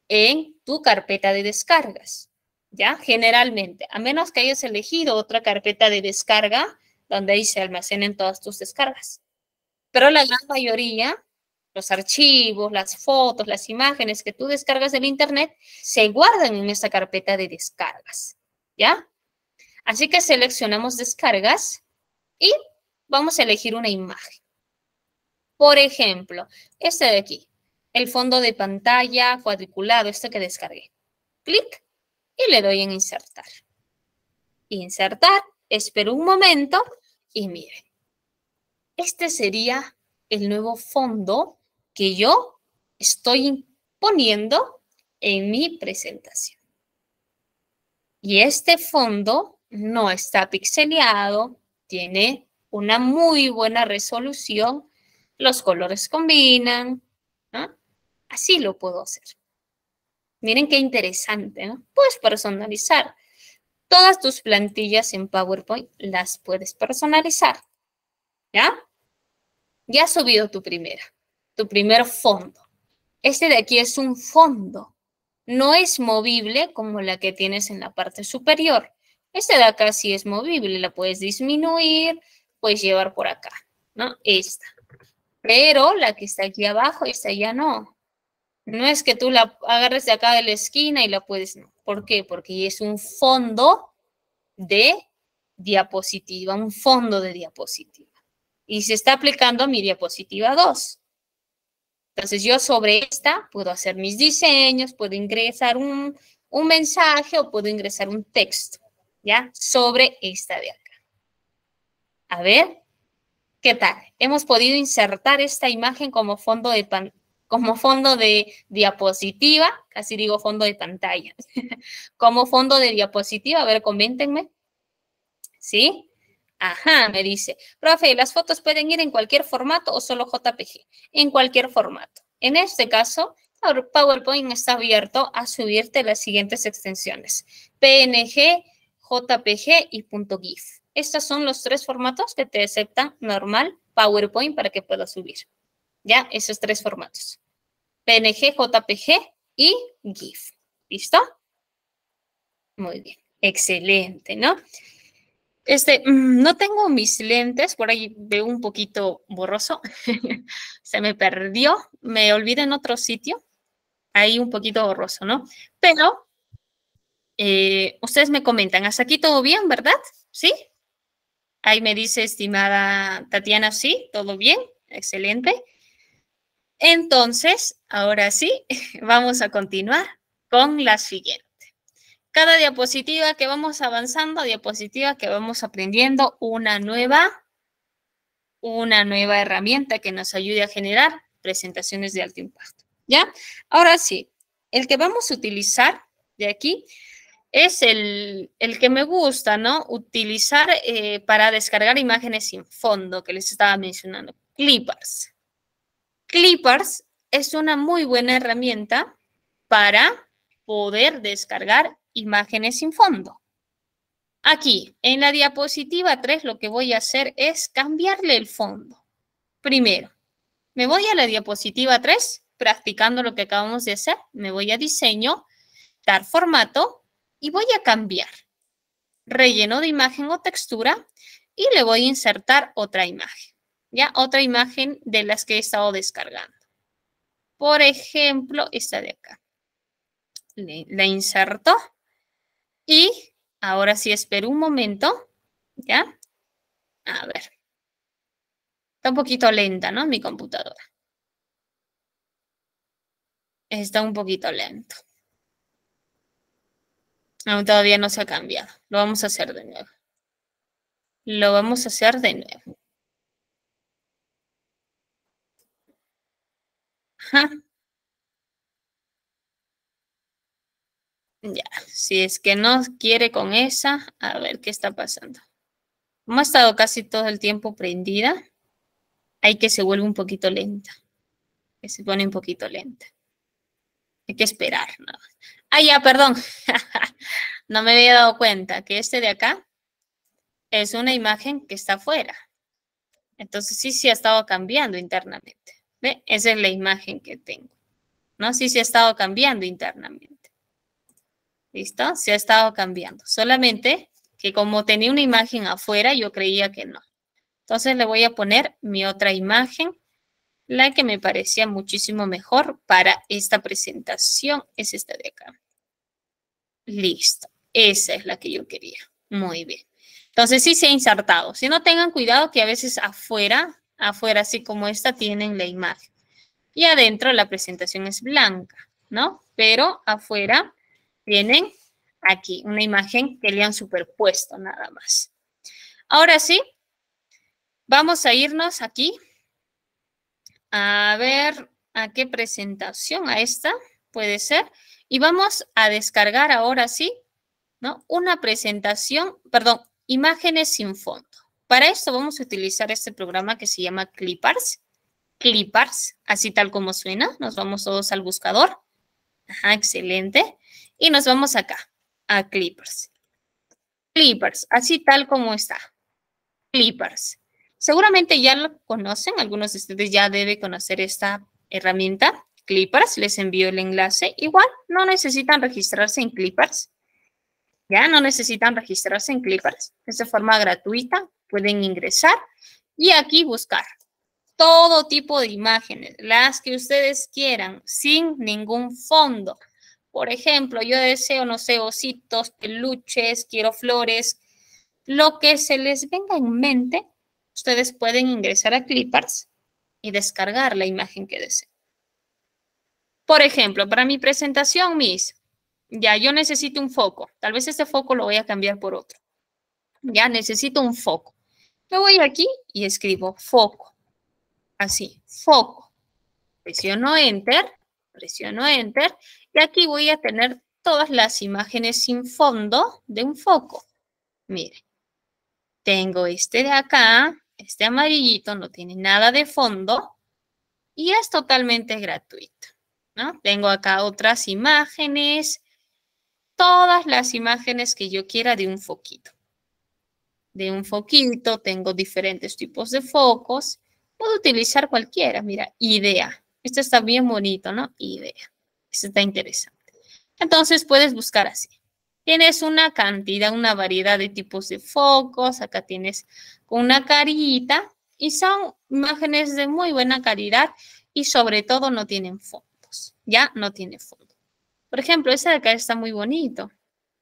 Speaker 1: en tu carpeta de descargas, ¿ya? Generalmente, a menos que hayas elegido otra carpeta de descarga donde ahí se almacenen todas tus descargas. Pero la gran mayoría, los archivos, las fotos, las imágenes que tú descargas del internet, se guardan en esta carpeta de descargas, ¿ya? Así que seleccionamos descargas y vamos a elegir una imagen. Por ejemplo, este de aquí, el fondo de pantalla cuadriculado, este que descargué. Clic y le doy en insertar. Insertar, espero un momento y miren. Este sería el nuevo fondo que yo estoy poniendo en mi presentación. Y este fondo no está pixeleado, tiene una muy buena resolución los colores combinan, Así lo puedo hacer. Miren qué interesante, Puedes personalizar. Todas tus plantillas en PowerPoint las puedes personalizar, ¿ya? Ya has subido tu primera, tu primer fondo. Este de aquí es un fondo. No es movible como la que tienes en la parte superior. Este de acá sí es movible, la puedes disminuir, puedes llevar por acá, ¿no? Esta pero la que está aquí abajo, esta ya no. No es que tú la agarres de acá de la esquina y la puedes, ¿Por qué? Porque es un fondo de diapositiva, un fondo de diapositiva. Y se está aplicando a mi diapositiva 2. Entonces yo sobre esta puedo hacer mis diseños, puedo ingresar un, un mensaje o puedo ingresar un texto, ¿ya? Sobre esta de acá. A ver, ¿Qué tal? Hemos podido insertar esta imagen como fondo de, como fondo de diapositiva, casi digo fondo de pantalla, como fondo de diapositiva, a ver, coméntenme. ¿Sí? Ajá, me dice, profe, ¿las fotos pueden ir en cualquier formato o solo JPG? En cualquier formato. En este caso, PowerPoint está abierto a subirte las siguientes extensiones, PNG, JPG y .GIF. Estos son los tres formatos que te acepta normal PowerPoint para que puedas subir. Ya, esos tres formatos. PNG, JPG y GIF. ¿Listo? Muy bien. Excelente, ¿no? Este, mm, no tengo mis lentes, por ahí veo un poquito borroso. Se me perdió, me olvidé en otro sitio. Ahí un poquito borroso, ¿no? Pero eh, ustedes me comentan, ¿hasta aquí todo bien, verdad? ¿Sí? Ahí me dice, estimada Tatiana, sí, todo bien, excelente. Entonces, ahora sí, vamos a continuar con la siguiente. Cada diapositiva que vamos avanzando, diapositiva que vamos aprendiendo, una nueva, una nueva herramienta que nos ayude a generar presentaciones de alto impacto. ¿Ya? Ahora sí, el que vamos a utilizar de aquí es el, que me gusta, ¿no? Utilizar eh, para descargar imágenes sin fondo que les estaba mencionando, Clippers. Clippers es una muy buena herramienta para poder descargar imágenes sin fondo. Aquí, en la diapositiva 3, lo que voy a hacer es cambiarle el fondo. Primero, me voy a la diapositiva 3, practicando lo que acabamos de hacer, me voy a diseño, dar formato, y voy a cambiar relleno de imagen o textura y le voy a insertar otra imagen, ya otra imagen de las que he estado descargando. Por ejemplo, esta de acá. la inserto y ahora sí espero un momento, ¿ya? A ver. Está un poquito lenta, ¿no? Mi computadora. Está un poquito lento todavía no se ha cambiado. Lo vamos a hacer de nuevo. Lo vamos a hacer de nuevo. Ya, si es que no quiere con esa, a ver qué está pasando. Como ha estado casi todo el tiempo prendida, hay que se vuelve un poquito lenta. Que se pone un poquito lenta. Hay que esperar. ¿no? Ah, ya, perdón. no me había dado cuenta que este de acá es una imagen que está afuera. Entonces sí, sí ha estado cambiando internamente. ¿Ve? Esa es la imagen que tengo. ¿No? Sí, sí ha estado cambiando internamente. ¿Listo? Sí ha estado cambiando. Solamente que como tenía una imagen afuera, yo creía que no. Entonces le voy a poner mi otra imagen la que me parecía muchísimo mejor para esta presentación es esta de acá. Listo. Esa es la que yo quería. Muy bien. Entonces sí se ha insertado. Si no, tengan cuidado que a veces afuera, afuera así como esta, tienen la imagen. Y adentro la presentación es blanca, ¿no? Pero afuera tienen aquí una imagen que le han superpuesto nada más. Ahora sí, vamos a irnos aquí a ver, ¿a qué presentación? A esta, puede ser. Y vamos a descargar ahora sí, ¿no? Una presentación, perdón, imágenes sin fondo. Para esto vamos a utilizar este programa que se llama Clippers. Clippers, así tal como suena. Nos vamos todos al buscador. Ajá, excelente. Y nos vamos acá, a Clippers. Clippers, así tal como está. Clippers. Seguramente ya lo conocen, algunos de ustedes ya deben conocer esta herramienta, Clippers, les envío el enlace. Igual, no necesitan registrarse en Clippers. Ya no necesitan registrarse en Clippers. Es de forma gratuita, pueden ingresar y aquí buscar todo tipo de imágenes, las que ustedes quieran, sin ningún fondo. Por ejemplo, yo deseo, no sé, ositos, peluches, quiero flores, lo que se les venga en mente, ustedes pueden ingresar a Clippers y descargar la imagen que deseen. Por ejemplo, para mi presentación, Miss, ya yo necesito un foco. Tal vez este foco lo voy a cambiar por otro. Ya necesito un foco. Me voy aquí y escribo foco. Así, foco. Presiono Enter, presiono Enter y aquí voy a tener todas las imágenes sin fondo de un foco. Mire, tengo este de acá, este amarillito no tiene nada de fondo y es totalmente gratuito. ¿no? Tengo acá otras imágenes, todas las imágenes que yo quiera de un foquito. De un foquito tengo diferentes tipos de focos. Puedo utilizar cualquiera, mira, idea. Este está bien bonito, ¿no? Idea. Esto está interesante. Entonces puedes buscar así. Tienes una cantidad, una variedad de tipos de focos, acá tienes con una carita y son imágenes de muy buena calidad y sobre todo no tienen fondos, ya no tiene fondo. Por ejemplo, esta de acá está muy bonito,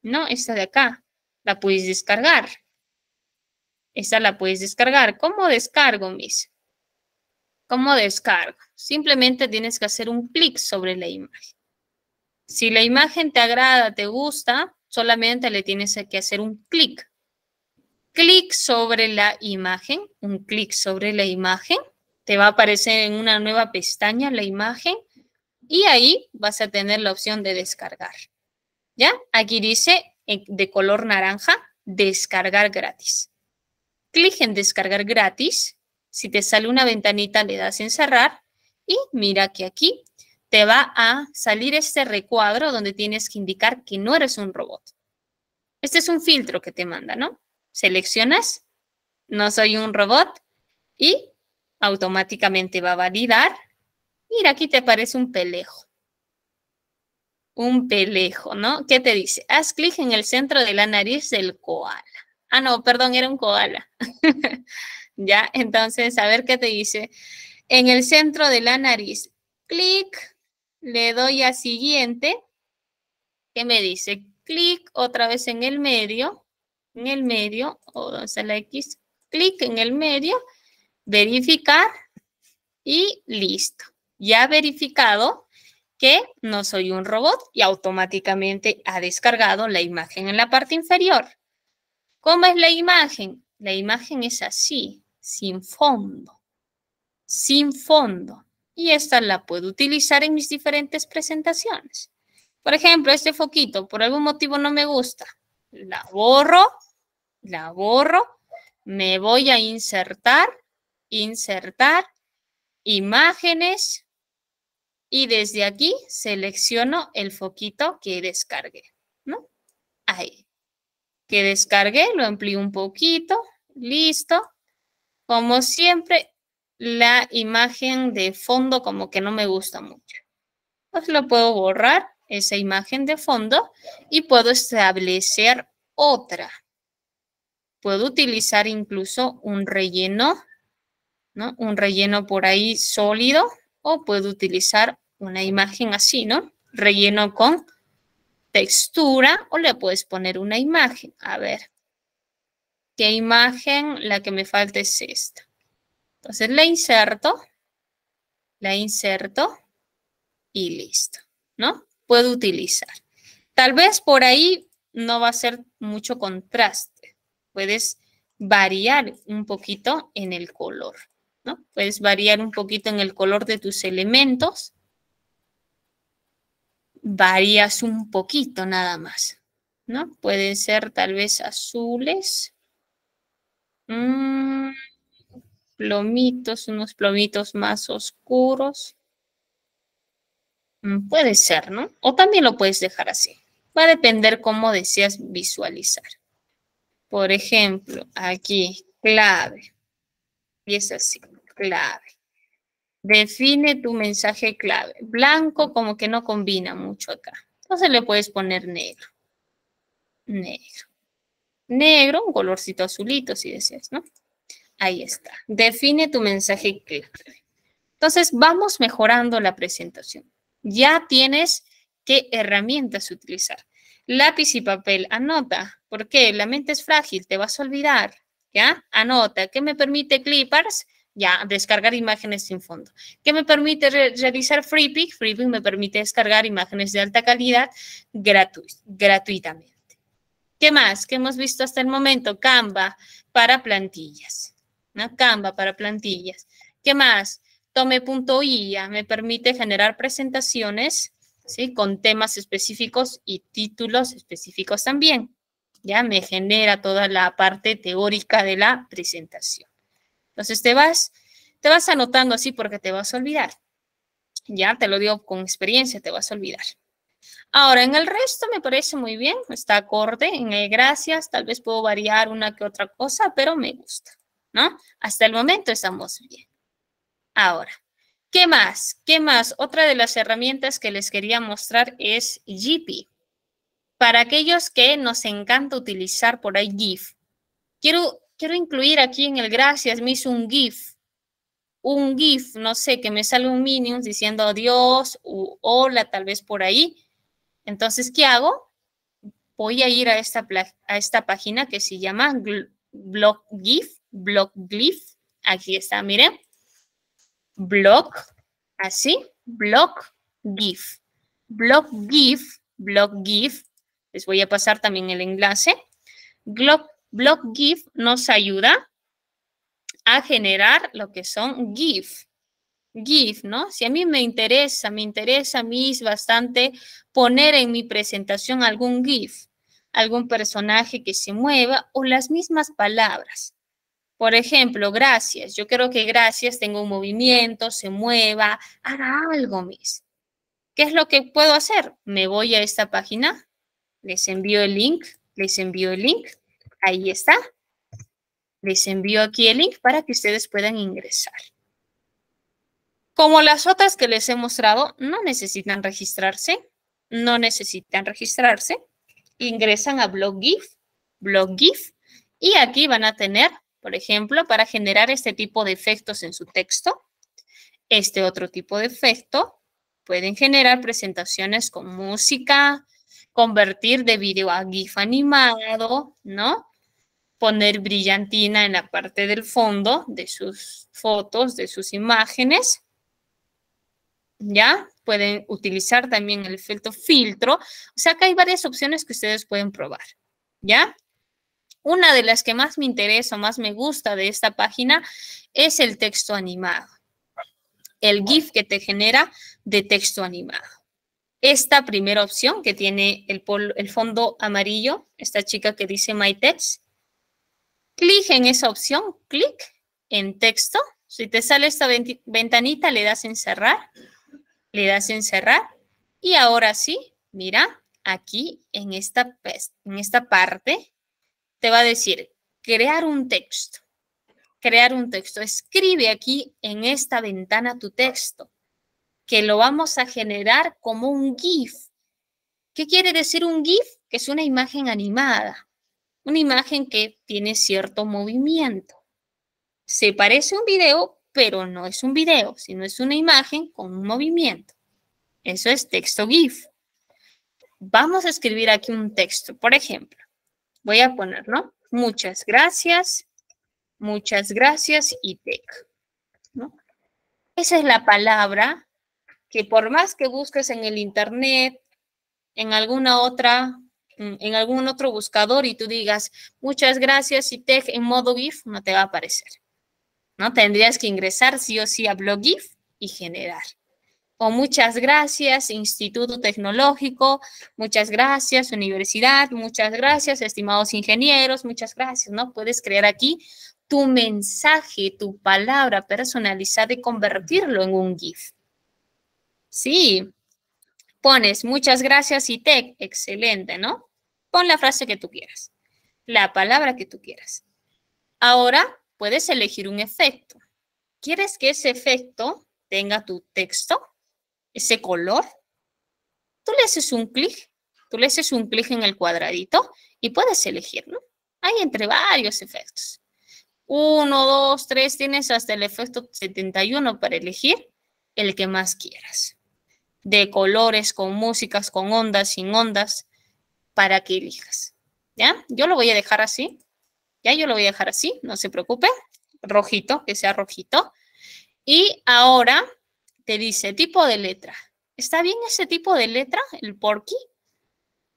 Speaker 1: ¿no? Esta de acá la puedes descargar. Esta la puedes descargar. ¿Cómo descargo, Miss? ¿Cómo descargo? Simplemente tienes que hacer un clic sobre la imagen. Si la imagen te agrada, te gusta, solamente le tienes que hacer un clic. Clic sobre la imagen, un clic sobre la imagen, te va a aparecer en una nueva pestaña la imagen y ahí vas a tener la opción de descargar. ¿Ya? Aquí dice eh, de color naranja, descargar gratis. Clic en descargar gratis. Si te sale una ventanita, le das en cerrar y mira que aquí te va a salir este recuadro donde tienes que indicar que no eres un robot. Este es un filtro que te manda, ¿no? Seleccionas, no soy un robot y automáticamente va a validar. Mira, aquí te aparece un pelejo. Un pelejo, ¿no? ¿Qué te dice? Haz clic en el centro de la nariz del koala. Ah, no, perdón, era un koala. ya, entonces, a ver qué te dice. En el centro de la nariz, clic, le doy a siguiente, que me dice clic otra vez en el medio, en el medio, o donde sea, la X, clic en el medio, verificar y listo. Ya verificado que no soy un robot y automáticamente ha descargado la imagen en la parte inferior. ¿Cómo es la imagen? La imagen es así, sin fondo, sin fondo y esta la puedo utilizar en mis diferentes presentaciones. Por ejemplo, este foquito por algún motivo no me gusta. La borro, la borro, me voy a insertar, insertar, imágenes y desde aquí selecciono el foquito que descargué, ¿no? Ahí. Que descargué, lo amplío un poquito, listo. Como siempre, la imagen de fondo como que no me gusta mucho. Pues lo puedo borrar, esa imagen de fondo, y puedo establecer otra. Puedo utilizar incluso un relleno, ¿no? Un relleno por ahí sólido, o puedo utilizar una imagen así, ¿no? Relleno con textura, o le puedes poner una imagen. A ver, ¿qué imagen? La que me falta es esta. Entonces la inserto, la inserto y listo, ¿no? Puedo utilizar. Tal vez por ahí no va a ser mucho contraste. Puedes variar un poquito en el color, ¿no? Puedes variar un poquito en el color de tus elementos. Varías un poquito nada más, ¿no? Pueden ser tal vez azules. Mm, plomitos, unos plomitos más oscuros. Mm, puede ser, ¿no? O también lo puedes dejar así. Va a depender cómo deseas visualizar. Por ejemplo, aquí, clave. Y es así, clave. Define tu mensaje clave. Blanco como que no combina mucho acá. Entonces le puedes poner negro. Negro. Negro, un colorcito azulito si deseas, ¿no? Ahí está. Define tu mensaje Entonces, vamos mejorando la presentación. Ya tienes qué herramientas utilizar. Lápiz y papel, anota. porque La mente es frágil, te vas a olvidar. ¿Ya? Anota. ¿Qué me permite Clippers? Ya, descargar imágenes sin fondo. ¿Qué me permite realizar FreePic? FreePic me permite descargar imágenes de alta calidad gratuitamente. ¿Qué más? ¿Qué hemos visto hasta el momento? Canva para plantillas. Una Canva para plantillas. ¿Qué más? Tome.ia me permite generar presentaciones ¿sí? con temas específicos y títulos específicos también. Ya me genera toda la parte teórica de la presentación. Entonces te vas, te vas anotando así porque te vas a olvidar. Ya te lo digo con experiencia, te vas a olvidar. Ahora, en el resto me parece muy bien, está acorde. En el gracias, tal vez puedo variar una que otra cosa, pero me gusta. ¿no? Hasta el momento estamos bien. Ahora, ¿qué más? ¿Qué más? Otra de las herramientas que les quería mostrar es GP. Para aquellos que nos encanta utilizar por ahí GIF, quiero, quiero incluir aquí en el gracias, me hizo un GIF, un GIF, no sé, que me sale un Minions diciendo adiós o hola, tal vez por ahí. Entonces, ¿qué hago? Voy a ir a esta, a esta página que se llama Blog GIF Block GIF, Aquí está, miren. Block, así, block GIF. Block GIF, block GIF. Les voy a pasar también el enlace. Block, block GIF nos ayuda a generar lo que son GIF. GIF, ¿no? Si a mí me interesa, me interesa a mí es bastante poner en mi presentación algún GIF, algún personaje que se mueva o las mismas palabras. Por ejemplo, gracias. Yo quiero que gracias tenga un movimiento, se mueva, haga algo, mis. ¿Qué es lo que puedo hacer? Me voy a esta página, les envío el link, les envío el link, ahí está. Les envío aquí el link para que ustedes puedan ingresar. Como las otras que les he mostrado, no necesitan registrarse, no necesitan registrarse. Ingresan a Blog BlogGIF, y aquí van a tener por ejemplo, para generar este tipo de efectos en su texto. Este otro tipo de efecto pueden generar presentaciones con música, convertir de video a GIF animado, ¿no? Poner brillantina en la parte del fondo de sus fotos, de sus imágenes. ¿Ya? Pueden utilizar también el efecto filtro. O sea, que hay varias opciones que ustedes pueden probar. ¿Ya? Una de las que más me interesa o más me gusta de esta página es el texto animado, el GIF que te genera de texto animado. Esta primera opción que tiene el, fondo amarillo, esta chica que dice My Text, clic en esa opción, clic en texto. Si te sale esta ventanita, le das en cerrar, le das en cerrar y ahora sí, mira, aquí en esta, en esta parte te va a decir, crear un texto. Crear un texto. Escribe aquí en esta ventana tu texto, que lo vamos a generar como un GIF. ¿Qué quiere decir un GIF? Que es una imagen animada, una imagen que tiene cierto movimiento. Se parece a un video, pero no es un video, sino es una imagen con un movimiento. Eso es texto GIF. Vamos a escribir aquí un texto, por ejemplo. Voy a poner, ¿no? Muchas gracias, muchas gracias y tech. Esa es la palabra que por más que busques en el internet, en alguna otra, mm, en algún otro buscador y tú digas muchas gracias y tech en modo GIF, no te va a aparecer. ¿No? Tendrías que ingresar sí o sí a BlogGIF y generar o muchas gracias, Instituto Tecnológico, muchas gracias, Universidad, muchas gracias, estimados ingenieros, muchas gracias, ¿no? Puedes crear aquí tu mensaje, tu palabra personalizada y convertirlo en un GIF. Sí, pones muchas gracias y excelente, ¿no? Pon la frase que tú quieras, la palabra que tú quieras. Ahora puedes elegir un efecto. ¿Quieres que ese efecto tenga tu texto? ese color, tú le haces un clic, tú le haces un clic en el cuadradito y puedes elegir, ¿no? Hay entre varios efectos. Uno, dos, tres, tienes hasta el efecto 71 para elegir el que más quieras. De colores, con músicas, con ondas, sin ondas, para que elijas. ¿Ya? Yo lo voy a dejar así. Ya, yo lo voy a dejar así, no se preocupe. Rojito, que sea rojito. Y ahora te dice tipo de letra. ¿Está bien ese tipo de letra, el porky?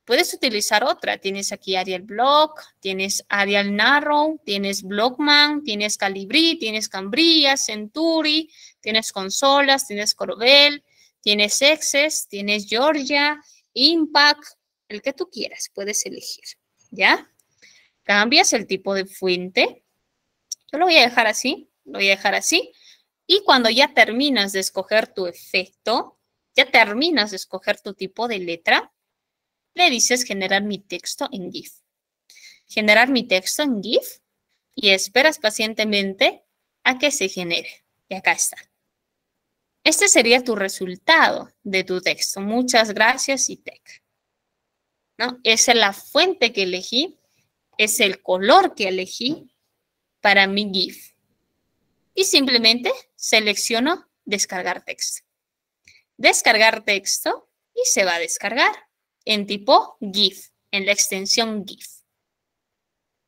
Speaker 1: Puedes utilizar otra. Tienes aquí Arial Block, tienes Arial Narrow, tienes Blockman, tienes Calibri, tienes Cambria, Centuri, tienes Consolas, tienes Corbel, tienes Excess, tienes Georgia, Impact, el que tú quieras, puedes elegir. ¿Ya? Cambias el tipo de fuente. Yo lo voy a dejar así, lo voy a dejar así. Y cuando ya terminas de escoger tu efecto, ya terminas de escoger tu tipo de letra, le dices generar mi texto en GIF. Generar mi texto en GIF y esperas pacientemente a que se genere. Y acá está. Este sería tu resultado de tu texto. Muchas gracias, y ¿No? Esa es la fuente que elegí, es el color que elegí para mi GIF y simplemente selecciono descargar texto. Descargar texto y se va a descargar en tipo GIF, en la extensión GIF.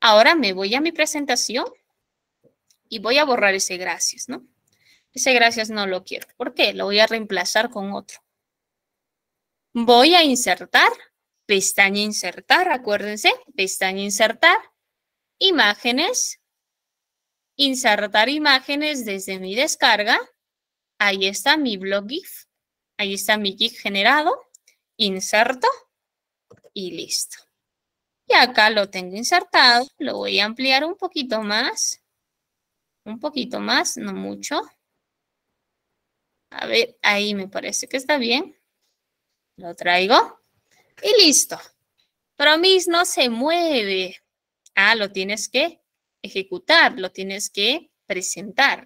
Speaker 1: Ahora me voy a mi presentación y voy a borrar ese gracias, ¿no? Ese gracias no lo quiero. ¿Por qué? Lo voy a reemplazar con otro. Voy a insertar, pestaña insertar, acuérdense, pestaña insertar, imágenes, insertar imágenes desde mi descarga. Ahí está mi blog GIF. Ahí está mi GIF generado. Inserto y listo. Y acá lo tengo insertado. Lo voy a ampliar un poquito más. Un poquito más, no mucho. A ver, ahí me parece que está bien. Lo traigo. Y listo. Promis no se mueve. Ah, lo tienes que ejecutar, lo tienes que presentar.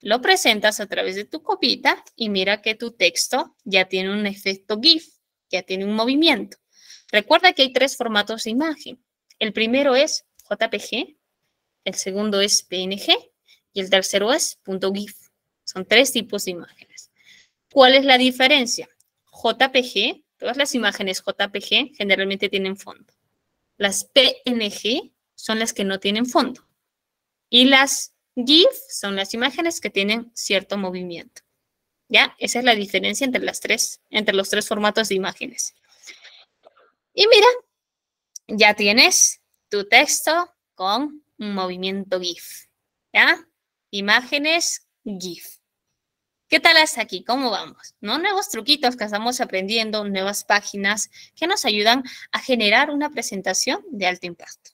Speaker 1: Lo presentas a través de tu copita y mira que tu texto ya tiene un efecto GIF, ya tiene un movimiento. Recuerda que hay tres formatos de imagen. El primero es JPG, el segundo es PNG y el tercero es .gif. Son tres tipos de imágenes. ¿Cuál es la diferencia? JPG, todas las imágenes JPG generalmente tienen fondo. Las PNG son las que no tienen fondo. Y las GIF son las imágenes que tienen cierto movimiento. ¿Ya? Esa es la diferencia entre, las tres, entre los tres formatos de imágenes. Y mira, ya tienes tu texto con movimiento GIF. ¿Ya? Imágenes GIF. ¿Qué tal hasta aquí? ¿Cómo vamos? ¿No? Nuevos truquitos que estamos aprendiendo, nuevas páginas que nos ayudan a generar una presentación de alto impacto.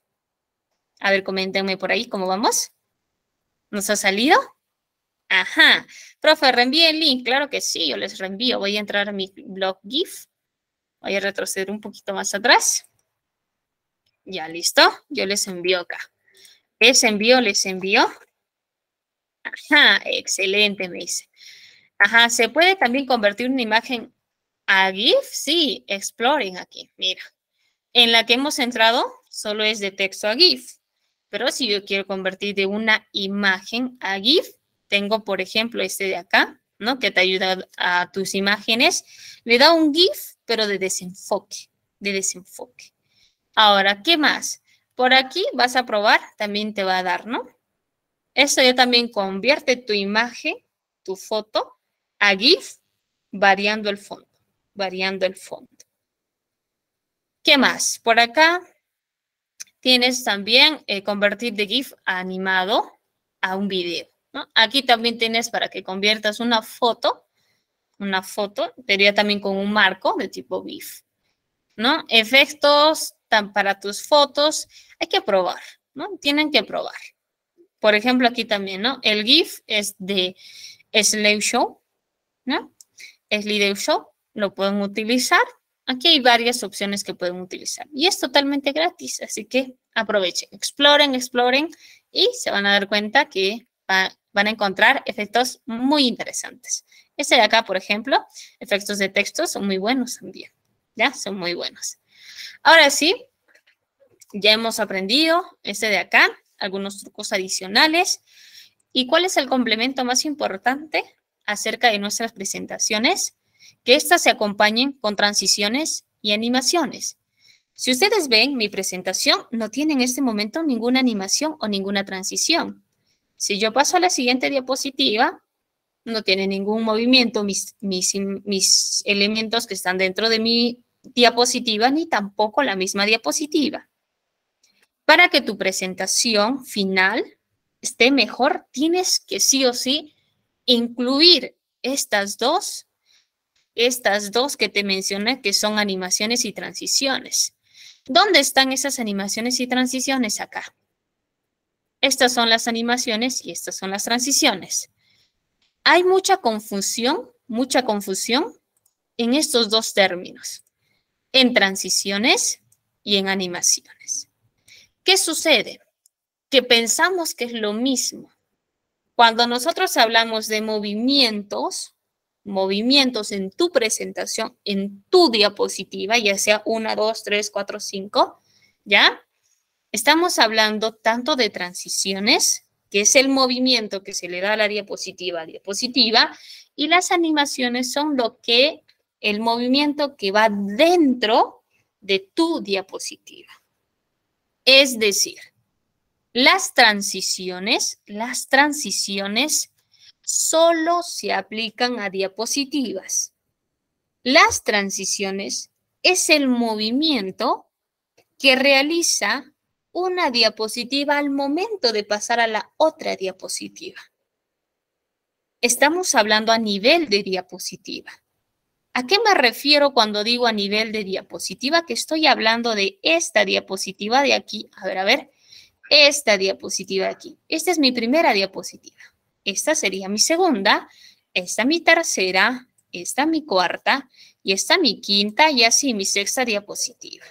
Speaker 1: A ver, coméntenme por ahí cómo vamos. ¿Nos ha salido? Ajá. Profe, reenvíe el link. Claro que sí, yo les reenvío. Voy a entrar a mi blog GIF. Voy a retroceder un poquito más atrás. Ya, listo. Yo les envío acá. Les envío, les envío. Ajá, excelente, me dice. Ajá, ¿se puede también convertir una imagen a GIF? Sí, exploring aquí, mira. En la que hemos entrado solo es de texto a GIF. Pero si yo quiero convertir de una imagen a GIF, tengo, por ejemplo, este de acá, ¿no? Que te ayuda a tus imágenes. Le da un GIF, pero de desenfoque, de desenfoque. Ahora, ¿qué más? Por aquí vas a probar, también te va a dar, ¿no? Esto ya también convierte tu imagen, tu foto, a GIF, variando el fondo, variando el fondo. ¿Qué más? Por acá Tienes también eh, convertir de GIF animado a un video. Aquí también tienes para que conviertas una foto, una foto, sería también con un marco de tipo GIF. ¿no? Efectos para tus fotos, hay que probar, ¿no? Tienen que probar. Por ejemplo, aquí también, ¿no? El GIF es de Show, ¿no? Show lo pueden utilizar Aquí hay varias opciones que pueden utilizar y es totalmente gratis, así que aprovechen, exploren, exploren y se van a dar cuenta que van a encontrar efectos muy interesantes. Este de acá, por ejemplo, efectos de texto son muy buenos también, ¿ya? Son muy buenos. Ahora sí, ya hemos aprendido este de acá, algunos trucos adicionales. ¿Y cuál es el complemento más importante acerca de nuestras presentaciones? que éstas se acompañen con transiciones y animaciones. Si ustedes ven mi presentación, no tiene en este momento ninguna animación o ninguna transición. Si yo paso a la siguiente diapositiva, no tiene ningún movimiento mis, mis, mis elementos que están dentro de mi diapositiva ni tampoco la misma diapositiva. Para que tu presentación final esté mejor, tienes que sí o sí incluir estas dos estas dos que te mencioné que son animaciones y transiciones. ¿Dónde están esas animaciones y transiciones acá? Estas son las animaciones y estas son las transiciones. Hay mucha confusión, mucha confusión en estos dos términos, en transiciones y en animaciones. ¿Qué sucede? Que pensamos que es lo mismo. Cuando nosotros hablamos de movimientos, movimientos en tu presentación, en tu diapositiva, ya sea 1, 2, 3, 4, 5, ¿ya? Estamos hablando tanto de transiciones, que es el movimiento que se le da a la diapositiva, diapositiva, y las animaciones son lo que, el movimiento que va dentro de tu diapositiva. Es decir, las transiciones, las transiciones solo se aplican a diapositivas. Las transiciones es el movimiento que realiza una diapositiva al momento de pasar a la otra diapositiva. Estamos hablando a nivel de diapositiva. ¿A qué me refiero cuando digo a nivel de diapositiva? Que estoy hablando de esta diapositiva de aquí. A ver, a ver. Esta diapositiva de aquí. Esta es mi primera diapositiva esta sería mi segunda, esta mi tercera, esta mi cuarta y esta mi quinta y así mi sexta diapositiva.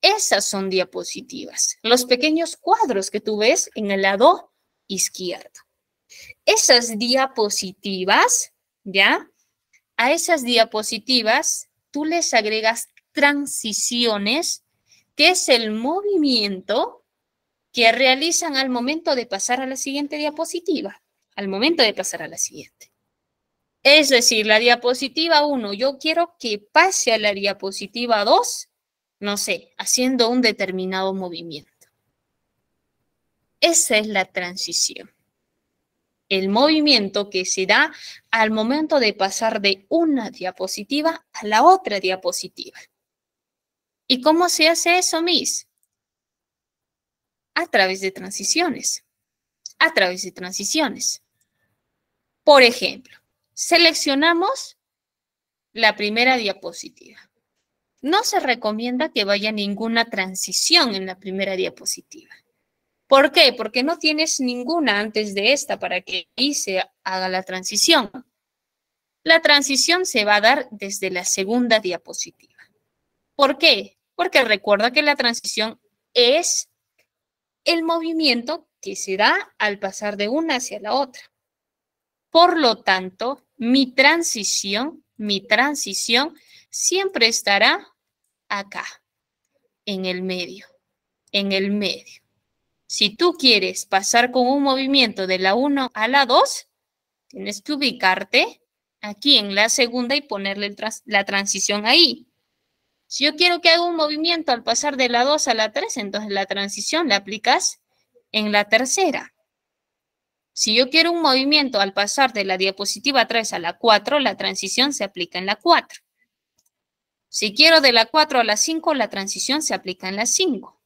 Speaker 1: Esas son diapositivas, los pequeños cuadros que tú ves en el lado izquierdo. Esas diapositivas, ¿ya? A esas diapositivas tú les agregas transiciones, que es el movimiento que realizan al momento de pasar a la siguiente diapositiva al momento de pasar a la siguiente. Es decir, la diapositiva 1, yo quiero que pase a la diapositiva 2, no sé, haciendo un determinado movimiento. Esa es la transición. El movimiento que se da al momento de pasar de una diapositiva a la otra diapositiva. ¿Y cómo se hace eso, Miss? A través de transiciones. A través de transiciones. Por ejemplo, seleccionamos la primera diapositiva. No se recomienda que vaya ninguna transición en la primera diapositiva. ¿Por qué? Porque no tienes ninguna antes de esta para que ahí se haga la transición. La transición se va a dar desde la segunda diapositiva. ¿Por qué? Porque recuerda que la transición es el movimiento que se da al pasar de una hacia la otra. Por lo tanto, mi transición, mi transición siempre estará acá, en el medio, en el medio. Si tú quieres pasar con un movimiento de la 1 a la 2, tienes que ubicarte aquí en la segunda y ponerle la transición ahí. Si yo quiero que haga un movimiento al pasar de la 2 a la 3, entonces la transición la aplicas en la tercera. Si yo quiero un movimiento al pasar de la diapositiva 3 a la 4, la transición se aplica en la 4. Si quiero de la 4 a la 5, la transición se aplica en la 5.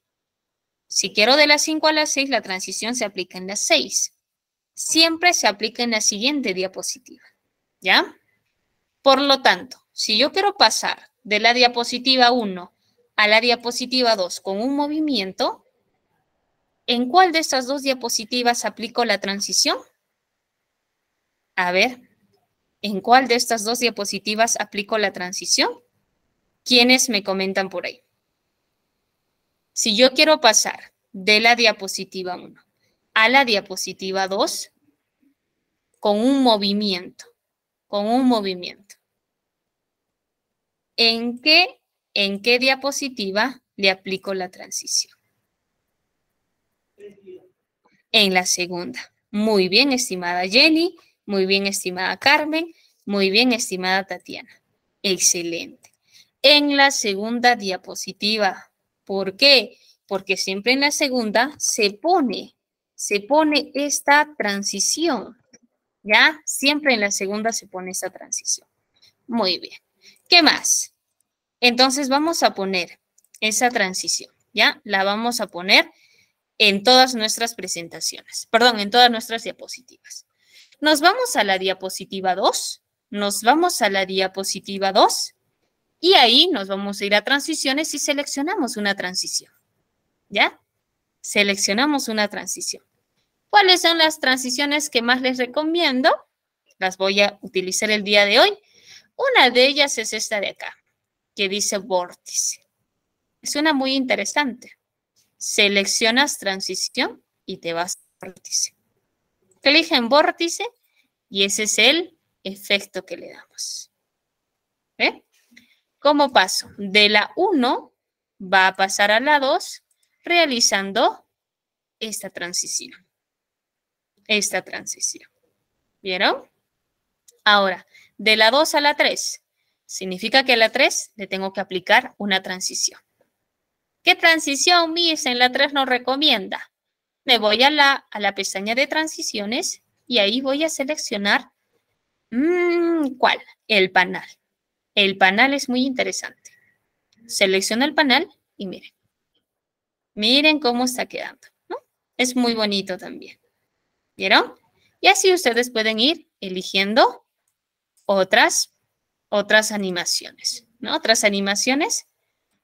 Speaker 1: Si quiero de la 5 a la 6, la transición se aplica en la 6. Siempre se aplica en la siguiente diapositiva. ¿Ya? Por lo tanto, si yo quiero pasar de la diapositiva 1 a la diapositiva 2 con un movimiento, ¿En cuál de estas dos diapositivas aplico la transición? A ver, ¿en cuál de estas dos diapositivas aplico la transición? ¿Quiénes me comentan por ahí? Si yo quiero pasar de la diapositiva 1 a la diapositiva 2, con un movimiento, con un movimiento. ¿En qué, en qué diapositiva le aplico la transición? en la segunda. Muy bien, estimada Jenny, muy bien, estimada Carmen, muy bien, estimada Tatiana. Excelente. En la segunda diapositiva. ¿Por qué? Porque siempre en la segunda se pone, se pone esta transición. ¿Ya? Siempre en la segunda se pone esa transición. Muy bien. ¿Qué más? Entonces vamos a poner esa transición, ¿ya? La vamos a poner en todas nuestras presentaciones, perdón, en todas nuestras diapositivas. Nos vamos a la diapositiva 2, nos vamos a la diapositiva 2 y ahí nos vamos a ir a transiciones y seleccionamos una transición. ¿Ya? Seleccionamos una transición. ¿Cuáles son las transiciones que más les recomiendo? Las voy a utilizar el día de hoy. Una de ellas es esta de acá, que dice vórtice. Es una muy interesante. Seleccionas transición y te vas a vórtice. Clic en vórtice y ese es el efecto que le damos. ¿Eh? Como paso? De la 1 va a pasar a la 2 realizando esta transición. Esta transición. ¿Vieron? Ahora, de la 2 a la 3, significa que a la 3 le tengo que aplicar una transición. ¿Qué transición, Miss, en la 3 nos recomienda? Me voy a la, a la pestaña de transiciones y ahí voy a seleccionar, mm, ¿cuál? El panel. El panel es muy interesante. Selecciono el panel y miren. Miren cómo está quedando, Es muy bonito también. ¿Vieron? Y así ustedes pueden ir eligiendo otras, otras animaciones, ¿no? Otras animaciones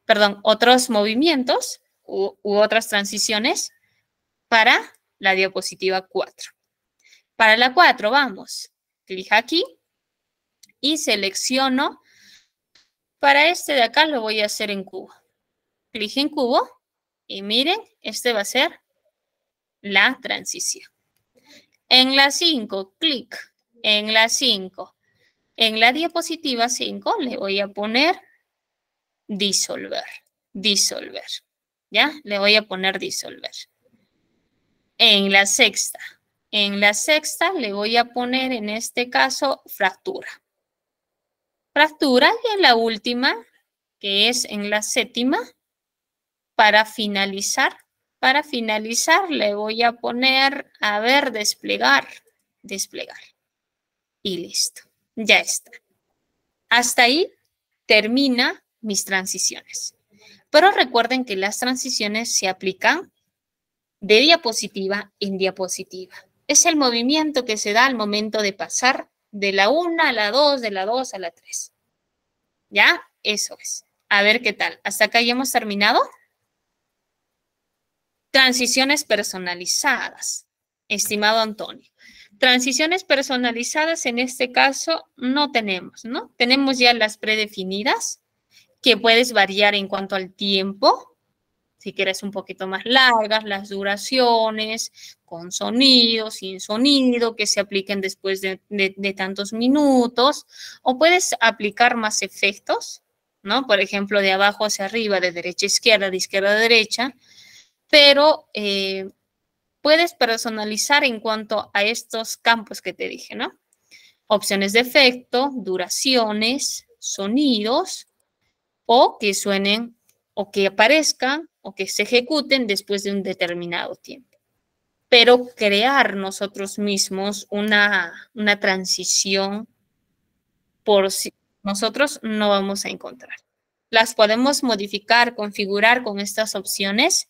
Speaker 1: perdón, otros movimientos u, otras transiciones para la diapositiva 4. Para la 4, vamos, clic aquí y selecciono. Para este de acá lo voy a hacer en cubo. Clic en cubo y miren, este va a ser la transición. En la 5, clic en la 5. En la diapositiva 5 le voy a poner disolver, disolver. ¿Ya? Le voy a poner disolver. En la sexta, en la sexta le voy a poner en este caso fractura. Fractura y en la última, que es en la séptima, para finalizar, para finalizar le voy a poner, a ver, desplegar, desplegar. Y listo, ya está. Hasta ahí termina mis transiciones. Pero recuerden que las transiciones se aplican de diapositiva en diapositiva. Es el movimiento que se da al momento de pasar de la 1 a la 2, de la 2 a la 3. ¿Ya? Eso es. A ver qué tal. ¿Hasta acá ya hemos terminado? Transiciones personalizadas, estimado Antonio. Transiciones personalizadas en este caso no tenemos, ¿no? Tenemos ya las predefinidas que puedes variar en cuanto al tiempo, si quieres un poquito más largas, las duraciones, con sonido, sin sonido, que se apliquen después de, tantos minutos, o puedes aplicar más efectos, ¿no? Por ejemplo, de abajo hacia arriba, de derecha a izquierda, de izquierda a derecha, pero eh, puedes personalizar en cuanto a estos campos que te dije, ¿no? Opciones de efecto, duraciones, sonidos, o que suenen o que aparezcan o que se ejecuten después de un determinado tiempo. Pero crear nosotros mismos una, transición por si nosotros no vamos a encontrar. Las podemos modificar, configurar con estas opciones,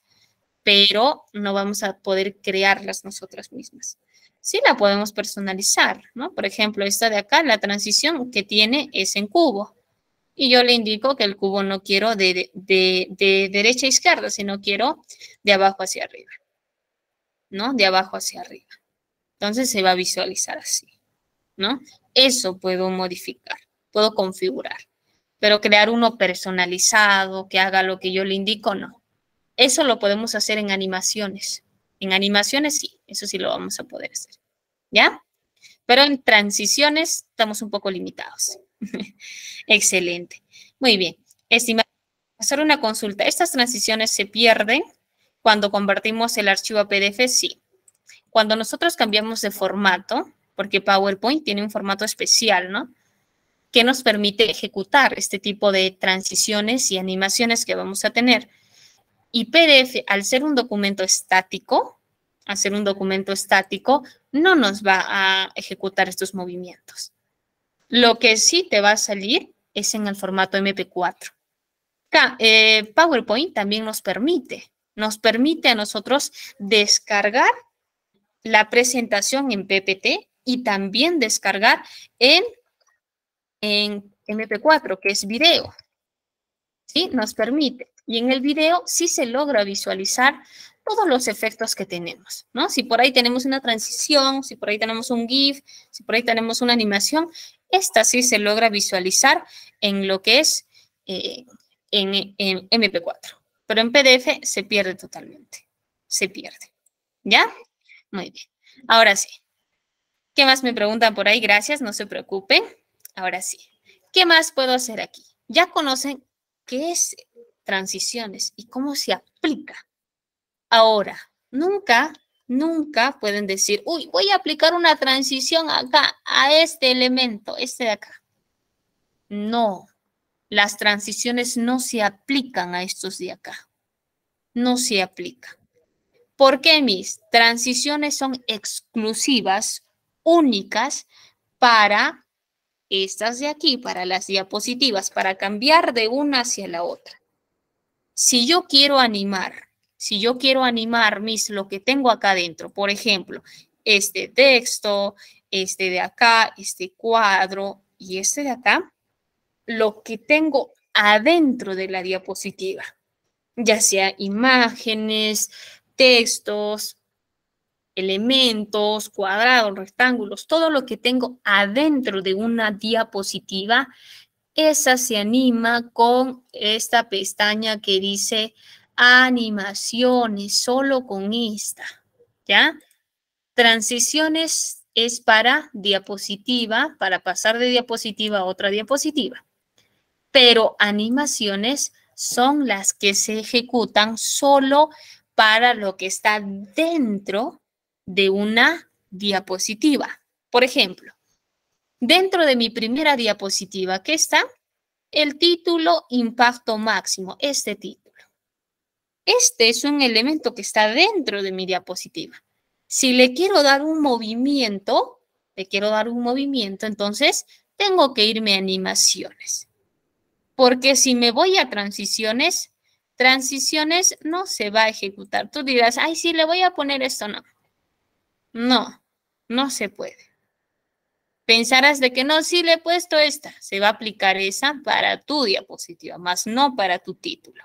Speaker 1: pero no vamos a poder crearlas nosotras mismas. Sí la podemos personalizar, ¿no? Por ejemplo, esta de acá, la transición que tiene es en cubo y yo le indico que el cubo no quiero de, derecha a izquierda, sino quiero de abajo hacia arriba, ¿no? De abajo hacia arriba. Entonces se va a visualizar así, ¿no? Eso puedo modificar, puedo configurar, pero crear uno personalizado, que haga lo que yo le indico, no. Eso lo podemos hacer en animaciones. En animaciones sí, eso sí lo vamos a poder hacer, ¿ya? Pero en transiciones estamos un poco limitados. Excelente. Muy bien. Estimado, hacer una consulta. ¿Estas transiciones se pierden cuando convertimos el archivo a PDF? Sí. Cuando nosotros cambiamos de formato, porque PowerPoint tiene un formato especial, ¿no? Que nos permite ejecutar este tipo de transiciones y animaciones que vamos a tener. Y PDF, al ser un documento estático, hacer un documento estático, no nos va a ejecutar estos movimientos. Lo que sí te va a salir es en el formato MP4. Eh, PowerPoint también nos permite, nos permite a nosotros descargar la presentación en PPT y también descargar en, en MP4, que es video. ¿Sí? Nos permite. Y en el video sí se logra visualizar todos los efectos que tenemos, ¿no? Si por ahí tenemos una transición, si por ahí tenemos un GIF, si por ahí tenemos una animación, esta sí se logra visualizar en lo que es eh, en, en MP4. Pero en PDF se pierde totalmente, se pierde. ¿Ya? Muy bien. Ahora sí. ¿Qué más me preguntan por ahí? Gracias, no se preocupen. Ahora sí. ¿Qué más puedo hacer aquí? Ya conocen qué es transiciones y cómo se aplica. Ahora, nunca, nunca pueden decir, uy, voy a aplicar una transición acá, a este elemento, este de acá. No, las transiciones no se aplican a estos de acá. No se aplican. Porque mis transiciones son exclusivas, únicas, para estas de aquí, para las diapositivas, para cambiar de una hacia la otra si yo quiero animar, si yo quiero animar mis lo que tengo acá adentro, por ejemplo, este texto, este de acá, este cuadro y este de acá, lo que tengo adentro de la diapositiva, ya sea imágenes, textos, elementos, cuadrados, rectángulos, todo lo que tengo adentro de una diapositiva esa se anima con esta pestaña que dice animaciones, solo con esta, ¿ya? Transiciones es para diapositiva, para pasar de diapositiva a otra diapositiva. Pero animaciones son las que se ejecutan solo para lo que está dentro de una diapositiva. Por ejemplo, Dentro de mi primera diapositiva, ¿qué está? El título impacto máximo, este título. Este es un elemento que está dentro de mi diapositiva. Si le quiero dar un movimiento, le quiero dar un movimiento, entonces tengo que irme a animaciones. Porque si me voy a transiciones, transiciones no se va a ejecutar. Tú dirás, ay, sí, le voy a poner esto, no. No, no se puede pensarás de que no, sí le he puesto esta, se va a aplicar esa para tu diapositiva, más no para tu título.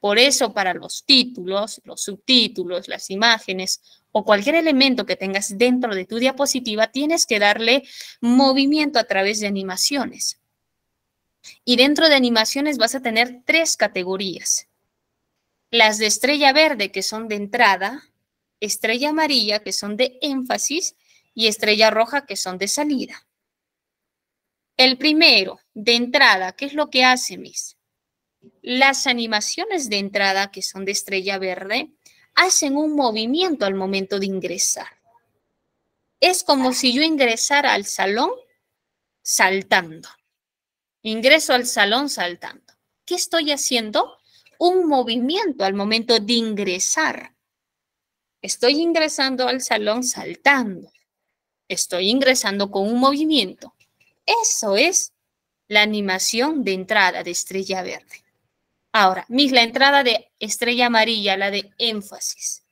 Speaker 1: Por eso para los títulos, los subtítulos, las imágenes o cualquier elemento que tengas dentro de tu diapositiva, tienes que darle movimiento a través de animaciones. Y dentro de animaciones vas a tener tres categorías. Las de estrella verde, que son de entrada, estrella amarilla, que son de énfasis, y estrella roja que son de salida. El primero, de entrada, ¿qué es lo que hace, mis? Las animaciones de entrada, que son de estrella verde, hacen un movimiento al momento de ingresar. Es como si yo ingresara al salón saltando. Ingreso al salón saltando. ¿Qué estoy haciendo? Un movimiento al momento de ingresar. Estoy ingresando al salón saltando estoy ingresando con un movimiento. Eso es la animación de entrada de estrella verde. Ahora, mis, la entrada de estrella amarilla, la de énfasis.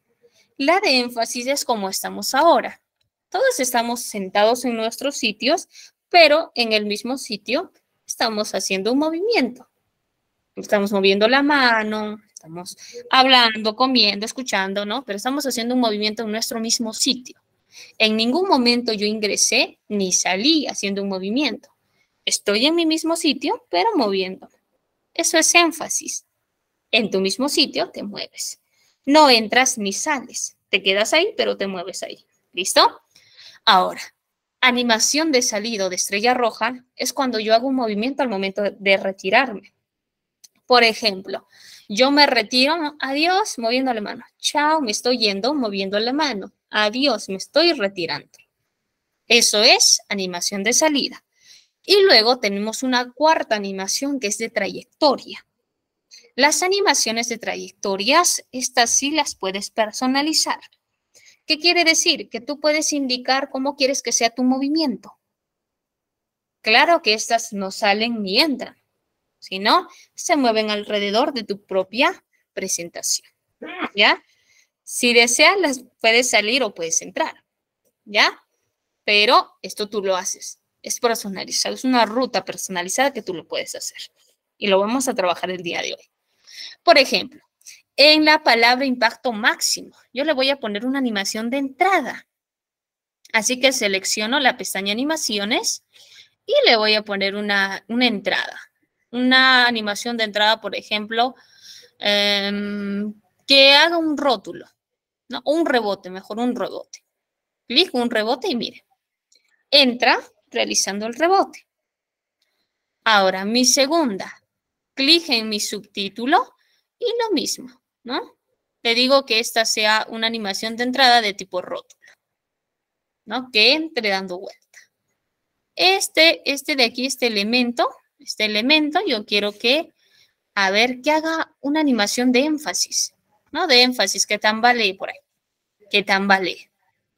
Speaker 1: La de énfasis es como estamos ahora. Todos estamos sentados en nuestros sitios, pero en el mismo sitio estamos haciendo un movimiento. Estamos moviendo la mano, estamos hablando, comiendo, escuchando, ¿no? Pero estamos haciendo un movimiento en nuestro mismo sitio. En ningún momento yo ingresé ni salí haciendo un movimiento. Estoy en mi mismo sitio, pero moviendo. Eso es énfasis. En tu mismo sitio te mueves. No entras ni sales. Te quedas ahí, pero te mueves ahí. ¿Listo? Ahora, animación de salido de estrella roja es cuando yo hago un movimiento al momento de retirarme. Por ejemplo, yo me retiro, adiós, moviendo la mano. Chao, me estoy yendo, moviendo la mano adiós, me estoy retirando. Eso es animación de salida. Y luego tenemos una cuarta animación que es de trayectoria. Las animaciones de trayectorias, estas sí las puedes personalizar. ¿Qué quiere decir? Que tú puedes indicar cómo quieres que sea tu movimiento. Claro que estas no salen ni entran, sino se mueven alrededor de tu propia presentación. ¿Ya? Si deseas, las puedes salir o puedes entrar, ¿ya? Pero esto tú lo haces. Es personalizado, es una ruta personalizada que tú lo puedes hacer. Y lo vamos a trabajar el día de hoy. Por ejemplo, en la palabra impacto máximo, yo le voy a poner una animación de entrada. Así que selecciono la pestaña animaciones y le voy a poner una, entrada. Una animación de entrada, por ejemplo, em, que haga un rótulo. ¿no? un rebote, mejor un rebote. Clic, un rebote y mire. Entra realizando el rebote. Ahora, mi segunda. Clic en mi subtítulo y lo mismo, ¿no? Le digo que esta sea una animación de entrada de tipo rótulo, ¿no? Que entre dando vuelta. Este, este de aquí, este elemento, este elemento, yo quiero que, a ver, que haga una animación de énfasis. ¿no? De énfasis, que tambalee por ahí, que tambalee,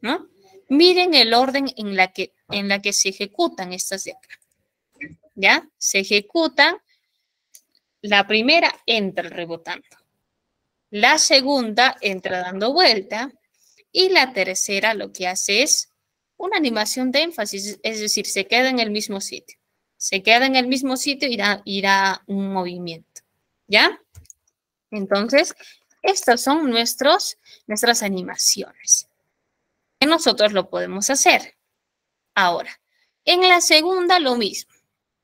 Speaker 1: ¿no? Miren el orden en la que, en la que se ejecutan estas de acá. ¿Ya? Se ejecutan, la primera entra rebotando, la segunda entra dando vuelta y la tercera lo que hace es una animación de énfasis, es decir, se queda en el mismo sitio. Se queda en el mismo sitio y da, y un movimiento. ¿Ya? Entonces, estas son nuestros, nuestras animaciones. Que nosotros lo podemos hacer. Ahora, en la segunda lo mismo.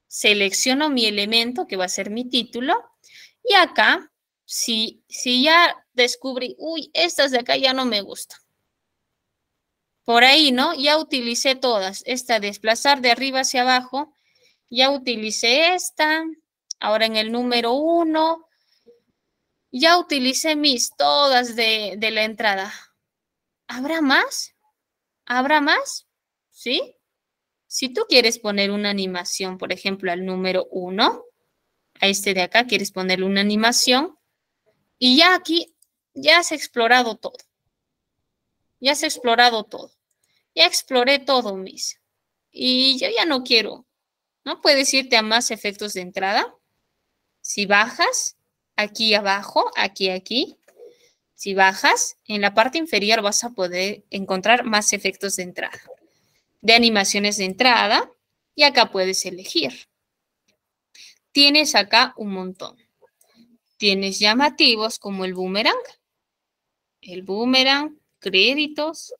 Speaker 1: Selecciono mi elemento, que va a ser mi título, y acá, si, si ya descubrí, uy, estas de acá ya no me gustan. Por ahí, ¿no? Ya utilicé todas. Esta desplazar de arriba hacia abajo. Ya utilicé esta. Ahora en el número uno ya utilicé mis todas de, de la entrada. ¿Habrá más? ¿Habrá más? ¿Sí? Si tú quieres poner una animación, por ejemplo, al número 1, a este de acá quieres ponerle una animación, y ya aquí ya has explorado todo. Ya has explorado todo. Ya exploré todo, mis. Y yo ya no quiero. ¿No puedes irte a más efectos de entrada? Si bajas, aquí abajo, aquí, aquí. Si bajas, en la parte inferior vas a poder encontrar más efectos de entrada. De animaciones de entrada, y acá puedes elegir. Tienes acá un montón. Tienes llamativos como el boomerang, el boomerang, créditos,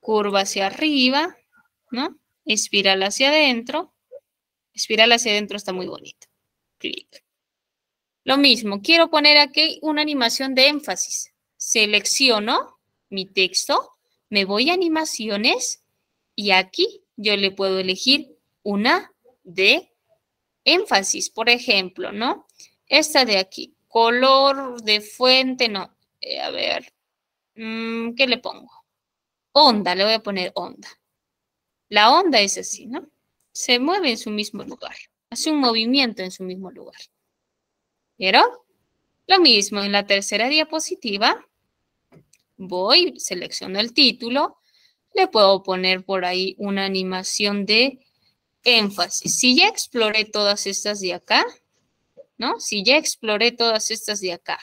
Speaker 1: curva hacia arriba, ¿no? Espiral hacia adentro. Espiral hacia adentro está muy bonito. Clic. Lo mismo, quiero poner aquí una animación de énfasis. Selecciono mi texto, me voy a animaciones y aquí yo le puedo elegir una de énfasis, por ejemplo, ¿no? Esta de aquí, color de fuente, no, eh, a ver, mm, ¿qué le pongo? Onda, le voy a poner onda. La onda es así, ¿no? Se mueve en su mismo lugar, hace un movimiento en su mismo lugar. ¿Vieron? Lo mismo en la tercera diapositiva. Voy, selecciono el título. Le puedo poner por ahí una animación de énfasis. Si ya exploré todas estas de acá, ¿no? Si ya exploré todas estas de acá.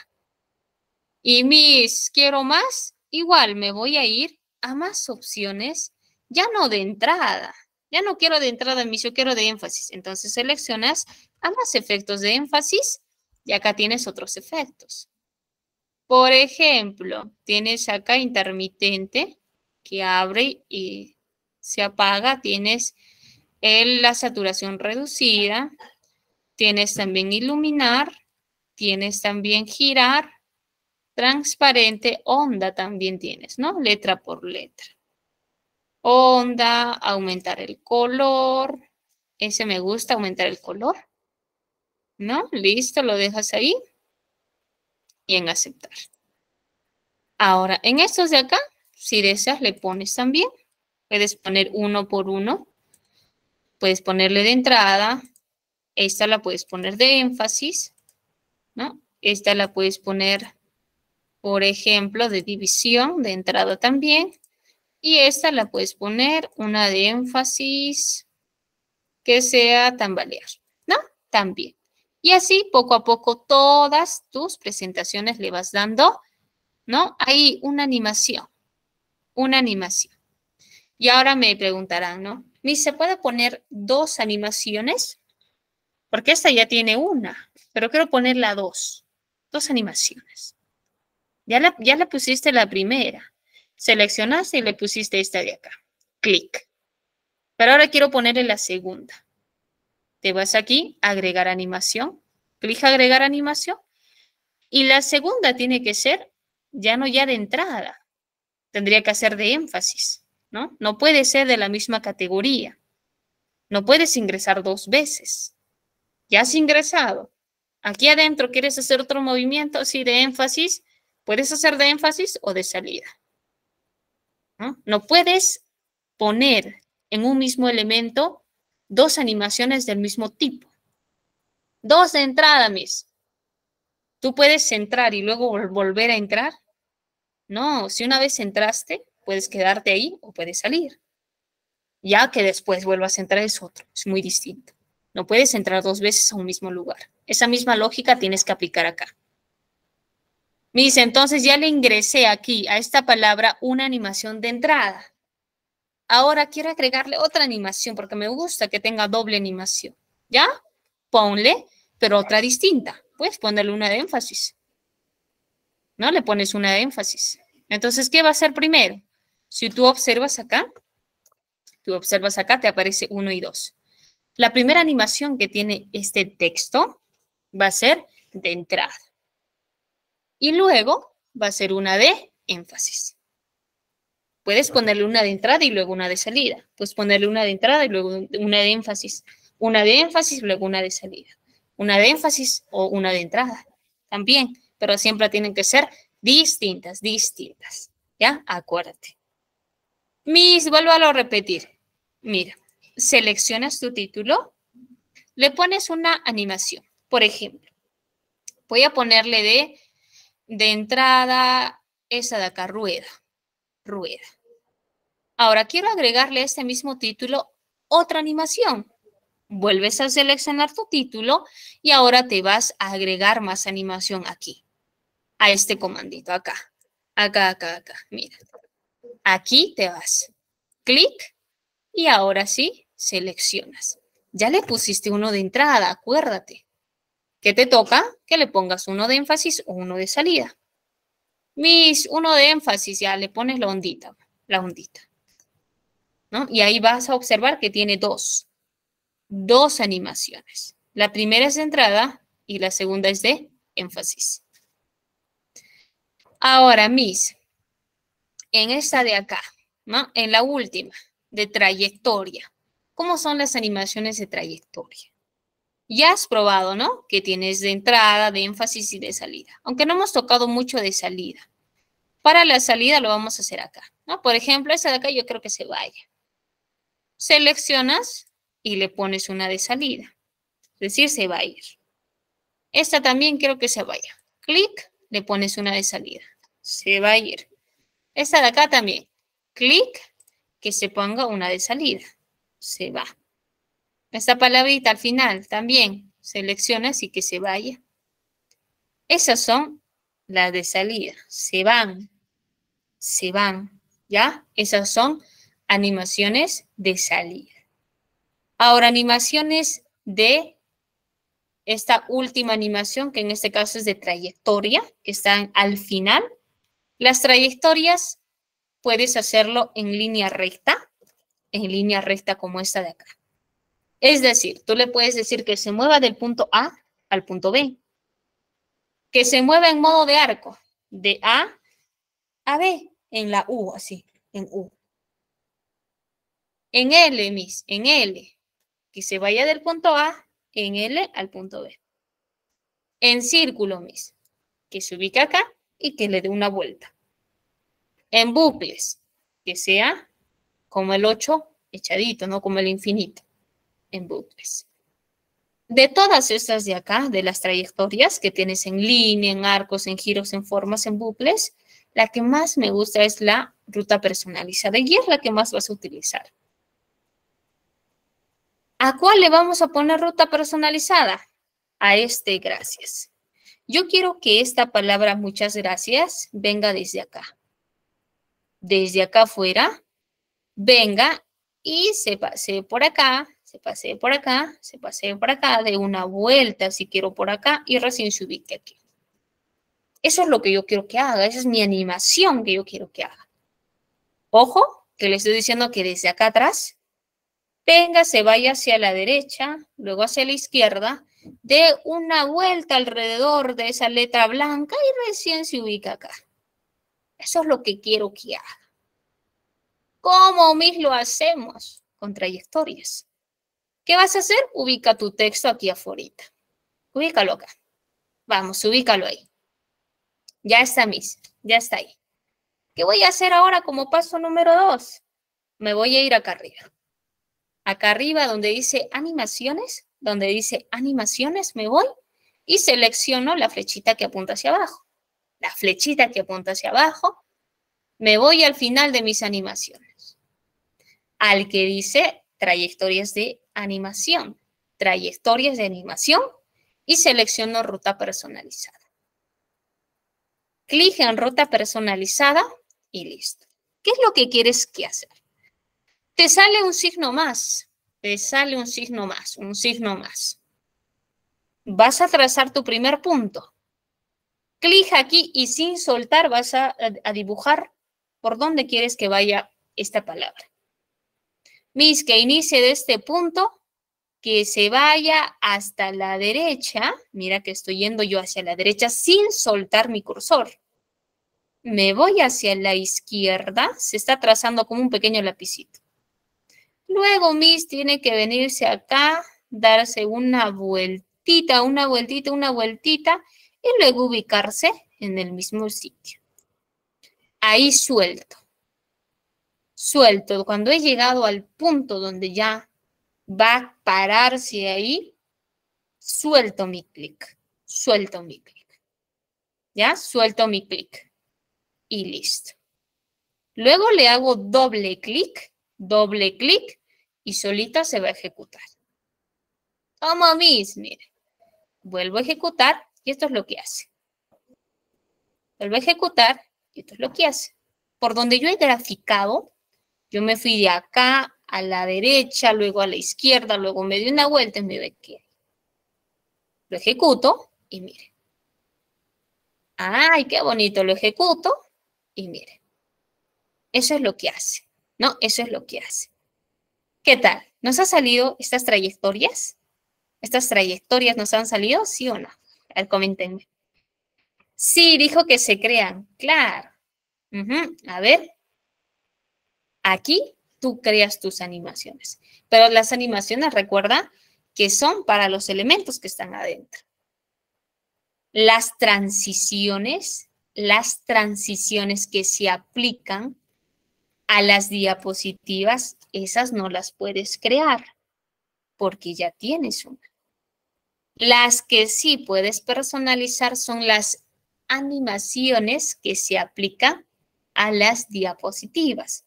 Speaker 1: Y mis quiero más, igual me voy a ir a más opciones, ya no de entrada. Ya no quiero de entrada mis, yo quiero de énfasis. Entonces seleccionas a más efectos de énfasis y acá tienes otros efectos. Por ejemplo, tienes acá intermitente que abre y se apaga. Tienes el, la saturación reducida. Tienes también iluminar. Tienes también girar. Transparente, onda también tienes, ¿no? Letra por letra. Onda, aumentar el color. Ese me gusta, aumentar el color. ¿no? Listo, lo dejas ahí y en aceptar. Ahora, en estos de acá, si deseas, le pones también. Puedes poner uno por uno. Puedes ponerle de entrada. Esta la puedes poner de énfasis, ¿no? Esta la puedes poner, por ejemplo, de división, de entrada también. Y esta la puedes poner una de énfasis que sea tambalear, ¿no? También. Y así, poco a poco, todas tus presentaciones le vas dando, ¿no? Hay una animación, una animación. Y ahora me preguntarán, ¿no? se puede poner dos animaciones? Porque esta ya tiene una, pero quiero ponerla dos, dos animaciones. Ya la, ya la pusiste la primera, seleccionaste y le pusiste esta de acá, clic. Pero ahora quiero ponerle la segunda. Te vas aquí, agregar animación, clic agregar animación. Y la segunda tiene que ser ya no ya de entrada, tendría que ser de énfasis, ¿no? No puede ser de la misma categoría. No puedes ingresar dos veces. Ya has ingresado. Aquí adentro quieres hacer otro movimiento, así de énfasis. Puedes hacer de énfasis o de salida. ¿no? no puedes poner en un mismo elemento dos animaciones del mismo tipo. Dos de entrada, mis. ¿Tú puedes entrar y luego volver a entrar? No, si una vez entraste, puedes quedarte ahí o puedes salir. Ya que después vuelvas a entrar es otro, es muy distinto. No puedes entrar dos veces a un mismo lugar. Esa misma lógica tienes que aplicar acá. Mis, entonces ya le ingresé aquí a esta palabra una animación de entrada. Ahora quiero agregarle otra animación porque me gusta que tenga doble animación. ¿Ya? Ponle, pero otra distinta. Puedes ponerle una de énfasis. ¿No? Le pones una de énfasis. Entonces, ¿qué va a ser primero? Si tú observas acá, tú observas acá, te aparece uno y dos. La primera animación que tiene este texto va a ser de entrada. Y luego va a ser una de énfasis. Puedes ponerle una de entrada y luego una de salida. Puedes ponerle una de entrada y luego una de énfasis. Una de énfasis y luego una de salida. Una de énfasis o una de entrada. También, pero siempre tienen que ser distintas, distintas. ¿Ya? Acuérdate. Mis, vuelvo a repetir. Mira, seleccionas tu título, le pones una animación. Por ejemplo, voy a ponerle de, de entrada esa de acá, rueda. Rueda. Ahora quiero agregarle a este mismo título otra animación. Vuelves a seleccionar tu título y ahora te vas a agregar más animación aquí, a este comandito acá, acá, acá, acá. Mira, aquí te vas, clic y ahora sí seleccionas. Ya le pusiste uno de entrada, acuérdate. ¿Qué te toca? Que le pongas uno de énfasis o uno de salida. Mis, uno de énfasis, ya le pones la ondita, la ondita. Y ahí vas a observar que tiene dos, dos animaciones. La primera es de entrada y la segunda es de énfasis. Ahora, Miss, en esta de acá, ¿no? En la última, de trayectoria. ¿Cómo son las animaciones de trayectoria? Ya has probado, ¿no? Que tienes de entrada, de énfasis y de salida. Aunque no hemos tocado mucho de salida. Para la salida lo vamos a hacer acá, ¿no? Por ejemplo, esa de acá yo creo que se vaya seleccionas y le pones una de salida. Es decir, se va a ir. Esta también quiero que se vaya. Clic, le pones una de salida. Se va a ir. Esta de acá también. Clic, que se ponga una de salida. Se va. Esta palabrita al final también seleccionas y que se vaya. Esas son las de salida. Se van. Se van. ¿Ya? Esas son animaciones de salida. Ahora, animaciones de esta última animación, que en este caso es de trayectoria, que están al final. Las trayectorias puedes hacerlo en línea recta, en línea recta como esta de acá. Es decir, tú le puedes decir que se mueva del punto A al punto B, que se mueva en modo de arco, de A a B, en la U, así, en U en L, mis, en L, que se vaya del punto A en L al punto B. En círculo, mis, que se ubica acá y que le dé una vuelta. En bucles, que sea como el 8 echadito, no como el infinito, en bucles. De todas estas de acá, de las trayectorias que tienes en línea, en arcos, en giros, en formas, en bucles, la que más me gusta es la ruta personalizada y es la que más vas a utilizar. ¿A cuál le vamos a poner ruta personalizada? A este gracias. Yo quiero que esta palabra muchas gracias venga desde acá. Desde acá afuera, venga y se pase por acá, se pase por acá, se pase por acá, de una vuelta si quiero por acá y recién se ubique aquí. Eso es lo que yo quiero que haga, esa es mi animación que yo quiero que haga. Ojo, que le estoy diciendo que desde acá atrás venga, se vaya hacia la derecha, luego hacia la izquierda, dé una vuelta alrededor de esa letra blanca y recién se ubica acá. Eso es lo que quiero que haga. ¿Cómo mis lo hacemos? Con trayectorias. ¿Qué vas a hacer? Ubica tu texto aquí afuera. Ubícalo acá. Vamos, ubícalo ahí. Ya está, mis. Ya está ahí. ¿Qué voy a hacer ahora como paso número dos? Me voy a ir acá arriba acá arriba donde dice animaciones, donde dice animaciones, me voy y selecciono la flechita que apunta hacia abajo. La flechita que apunta hacia abajo, me voy al final de mis animaciones. Al que dice trayectorias de animación, trayectorias de animación y selecciono ruta personalizada. Clic en ruta personalizada y listo. ¿Qué es lo que quieres que hacer? te sale un signo más, te sale un signo más, un signo más. Vas a trazar tu primer punto. Clic aquí y sin soltar vas a, a dibujar por dónde quieres que vaya esta palabra. Mis que inicie de este punto, que se vaya hasta la derecha. Mira que estoy yendo yo hacia la derecha sin soltar mi cursor. Me voy hacia la izquierda, se está trazando como un pequeño lapicito. Luego Miss tiene que venirse acá, darse una vueltita, una vueltita, una vueltita y luego ubicarse en el mismo sitio. Ahí suelto. Suelto. Cuando he llegado al punto donde ya va a pararse ahí, suelto mi clic. Suelto mi clic. ¿Ya? Suelto mi clic. Y listo. Luego le hago doble clic doble clic y solita se va a ejecutar. Como mis, mire, Vuelvo a ejecutar y esto es lo que hace. Vuelvo a ejecutar y esto es lo que hace. Por donde yo he graficado, yo me fui de acá a la derecha, luego a la izquierda, luego me di una vuelta y me ve que lo ejecuto y mire. ¡Ay, qué bonito! Lo ejecuto y mire. Eso es lo que hace. ¿no? Eso es lo que hace. ¿Qué tal? ¿Nos han salido estas trayectorias? ¿Estas trayectorias nos han salido? ¿Sí o no? Al Sí, dijo que se crean. Claro. A ver. Aquí tú creas tus animaciones. Pero las animaciones, recuerda, que son para los elementos que están adentro. Las transiciones, las transiciones que se aplican a las diapositivas, esas no las puedes crear porque ya tienes una. Las que sí puedes personalizar son las animaciones que se aplican a las diapositivas.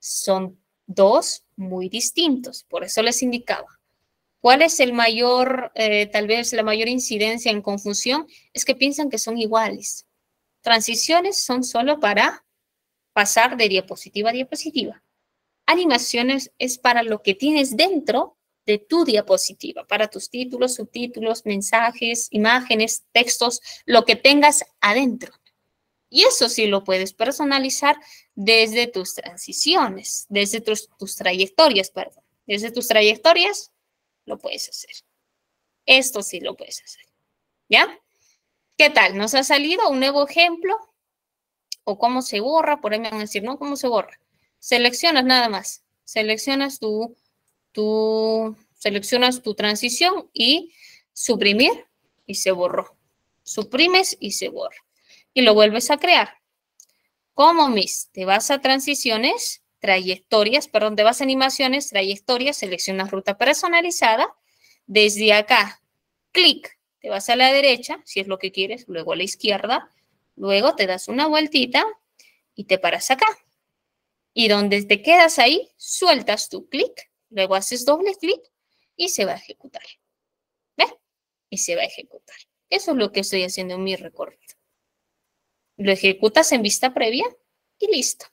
Speaker 1: Son dos muy distintos, por eso les indicaba. ¿Cuál es el mayor, eh, tal vez la mayor incidencia en confusión? Es que piensan que son iguales. Transiciones son solo para pasar de diapositiva a diapositiva. Animaciones es para lo que tienes dentro de tu diapositiva, para tus títulos, subtítulos, mensajes, imágenes, textos, lo que tengas adentro. Y eso sí lo puedes personalizar desde tus transiciones, desde tus, trayectorias, perdón. Desde tus trayectorias lo puedes hacer. Esto sí lo puedes hacer. ¿Ya? ¿Qué tal? Nos ha salido un nuevo ejemplo o cómo se borra, por ahí me van a decir, no, cómo se borra. Seleccionas nada más, seleccionas tu, tu, seleccionas tu transición y suprimir y se borró. Suprimes y se borra. Y lo vuelves a crear. Como mis, te vas a transiciones, trayectorias, perdón, te vas a animaciones, trayectorias, seleccionas ruta personalizada. Desde acá, clic, te vas a la derecha, si es lo que quieres, luego a la izquierda. Luego te das una vueltita y te paras acá. Y donde te quedas ahí, sueltas tu clic, luego haces doble clic y se va a ejecutar. ¿Ves? Y se va a ejecutar. Eso es lo que estoy haciendo en mi recorrido. Lo ejecutas en vista previa y listo.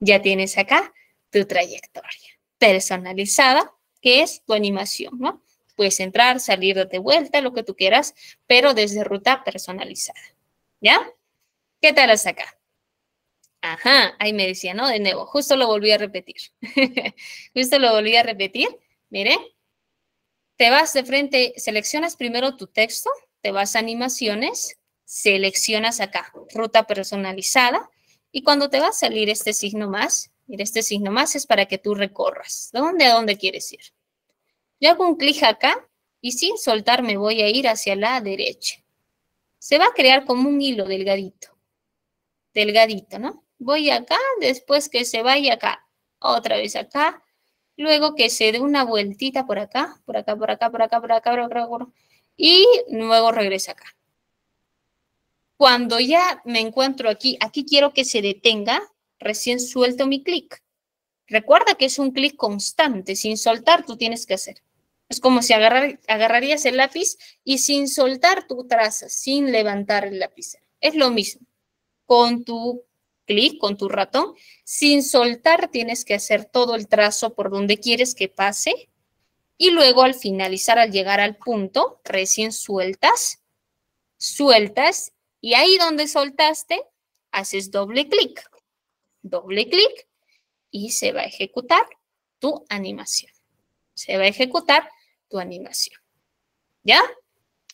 Speaker 1: Ya tienes acá tu trayectoria personalizada, que es tu animación, ¿no? Puedes entrar, salir, darte vuelta, lo que tú quieras, pero desde ruta personalizada. ¿Ya? ¿Qué tal hasta acá? Ajá, ahí me decía, ¿no? De nuevo, justo lo volví a repetir. justo lo volví a repetir. Mire, te vas de frente, seleccionas primero tu texto, te vas a animaciones, seleccionas acá, ruta personalizada, y cuando te va a salir este signo más, mira, este signo más es para que tú recorras, dónde a dónde quieres ir? Yo hago un clic acá y sin soltar me voy a ir hacia la derecha se va a crear como un hilo delgadito, delgadito, ¿no? Voy acá, después que se vaya acá, otra vez acá, luego que se dé una vueltita por acá, por acá, por acá, por acá, por acá, por acá, por acá y luego regresa acá. Cuando ya me encuentro aquí, aquí quiero que se detenga, recién suelto mi clic. Recuerda que es un clic constante, sin soltar tú tienes que hacer. Es como si agarrarías el lápiz y sin soltar tu traza, sin levantar el lápiz. Es lo mismo. Con tu clic, con tu ratón, sin soltar tienes que hacer todo el trazo por donde quieres que pase. Y luego al finalizar, al llegar al punto, recién sueltas, sueltas y ahí donde soltaste, haces doble clic, doble clic y se va a ejecutar tu animación se va a ejecutar tu animación. ¿Ya?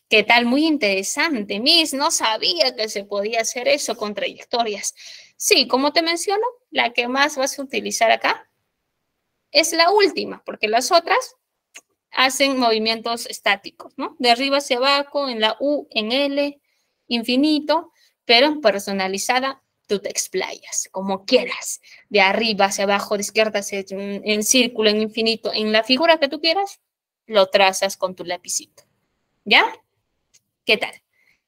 Speaker 1: ¿Qué tal? Muy interesante, Miss. No sabía que se podía hacer eso con trayectorias. Sí, como te menciono, la que más vas a utilizar acá es la última, porque las otras hacen movimientos estáticos, ¿no? De arriba hacia abajo, en la U, en L, infinito, pero personalizada tú te explayas como quieras, de arriba hacia abajo, de izquierda hacia en, en círculo, en infinito, en la figura que tú quieras, lo trazas con tu lapicito. ¿Ya? ¿Qué tal?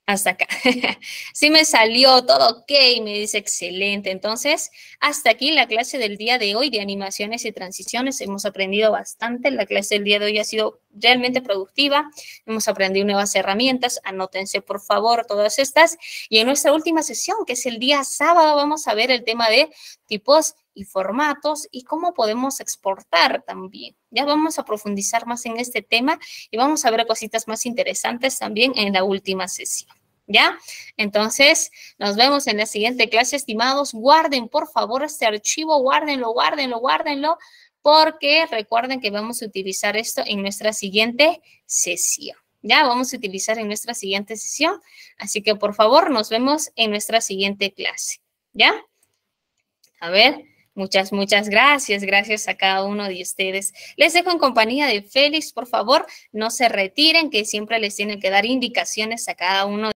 Speaker 1: hasta acá. sí me salió todo ok, me dice excelente. Entonces, hasta aquí la clase del día de hoy de animaciones y transiciones. Hemos aprendido bastante. La clase del día de hoy ha sido realmente productiva. Hemos aprendido nuevas herramientas. Anótense, por favor, todas estas. Y en nuestra última sesión, que es el día sábado, vamos a ver el tema de tipos y formatos y cómo podemos exportar también. Ya vamos a profundizar más en este tema y vamos a ver cositas más interesantes también en la última sesión. ¿Ya? Entonces, nos vemos en la siguiente clase, estimados. Guarden, por favor, este archivo, guárdenlo, guárdenlo, guárdenlo, porque recuerden que vamos a utilizar esto en nuestra siguiente sesión. Ya vamos a utilizar en nuestra siguiente sesión. Así que, por favor, nos vemos en nuestra siguiente clase. ¿Ya? A ver. Muchas, muchas gracias. Gracias a cada uno de ustedes. Les dejo en compañía de Félix, por favor, no se retiren, que siempre les tienen que dar indicaciones a cada uno. de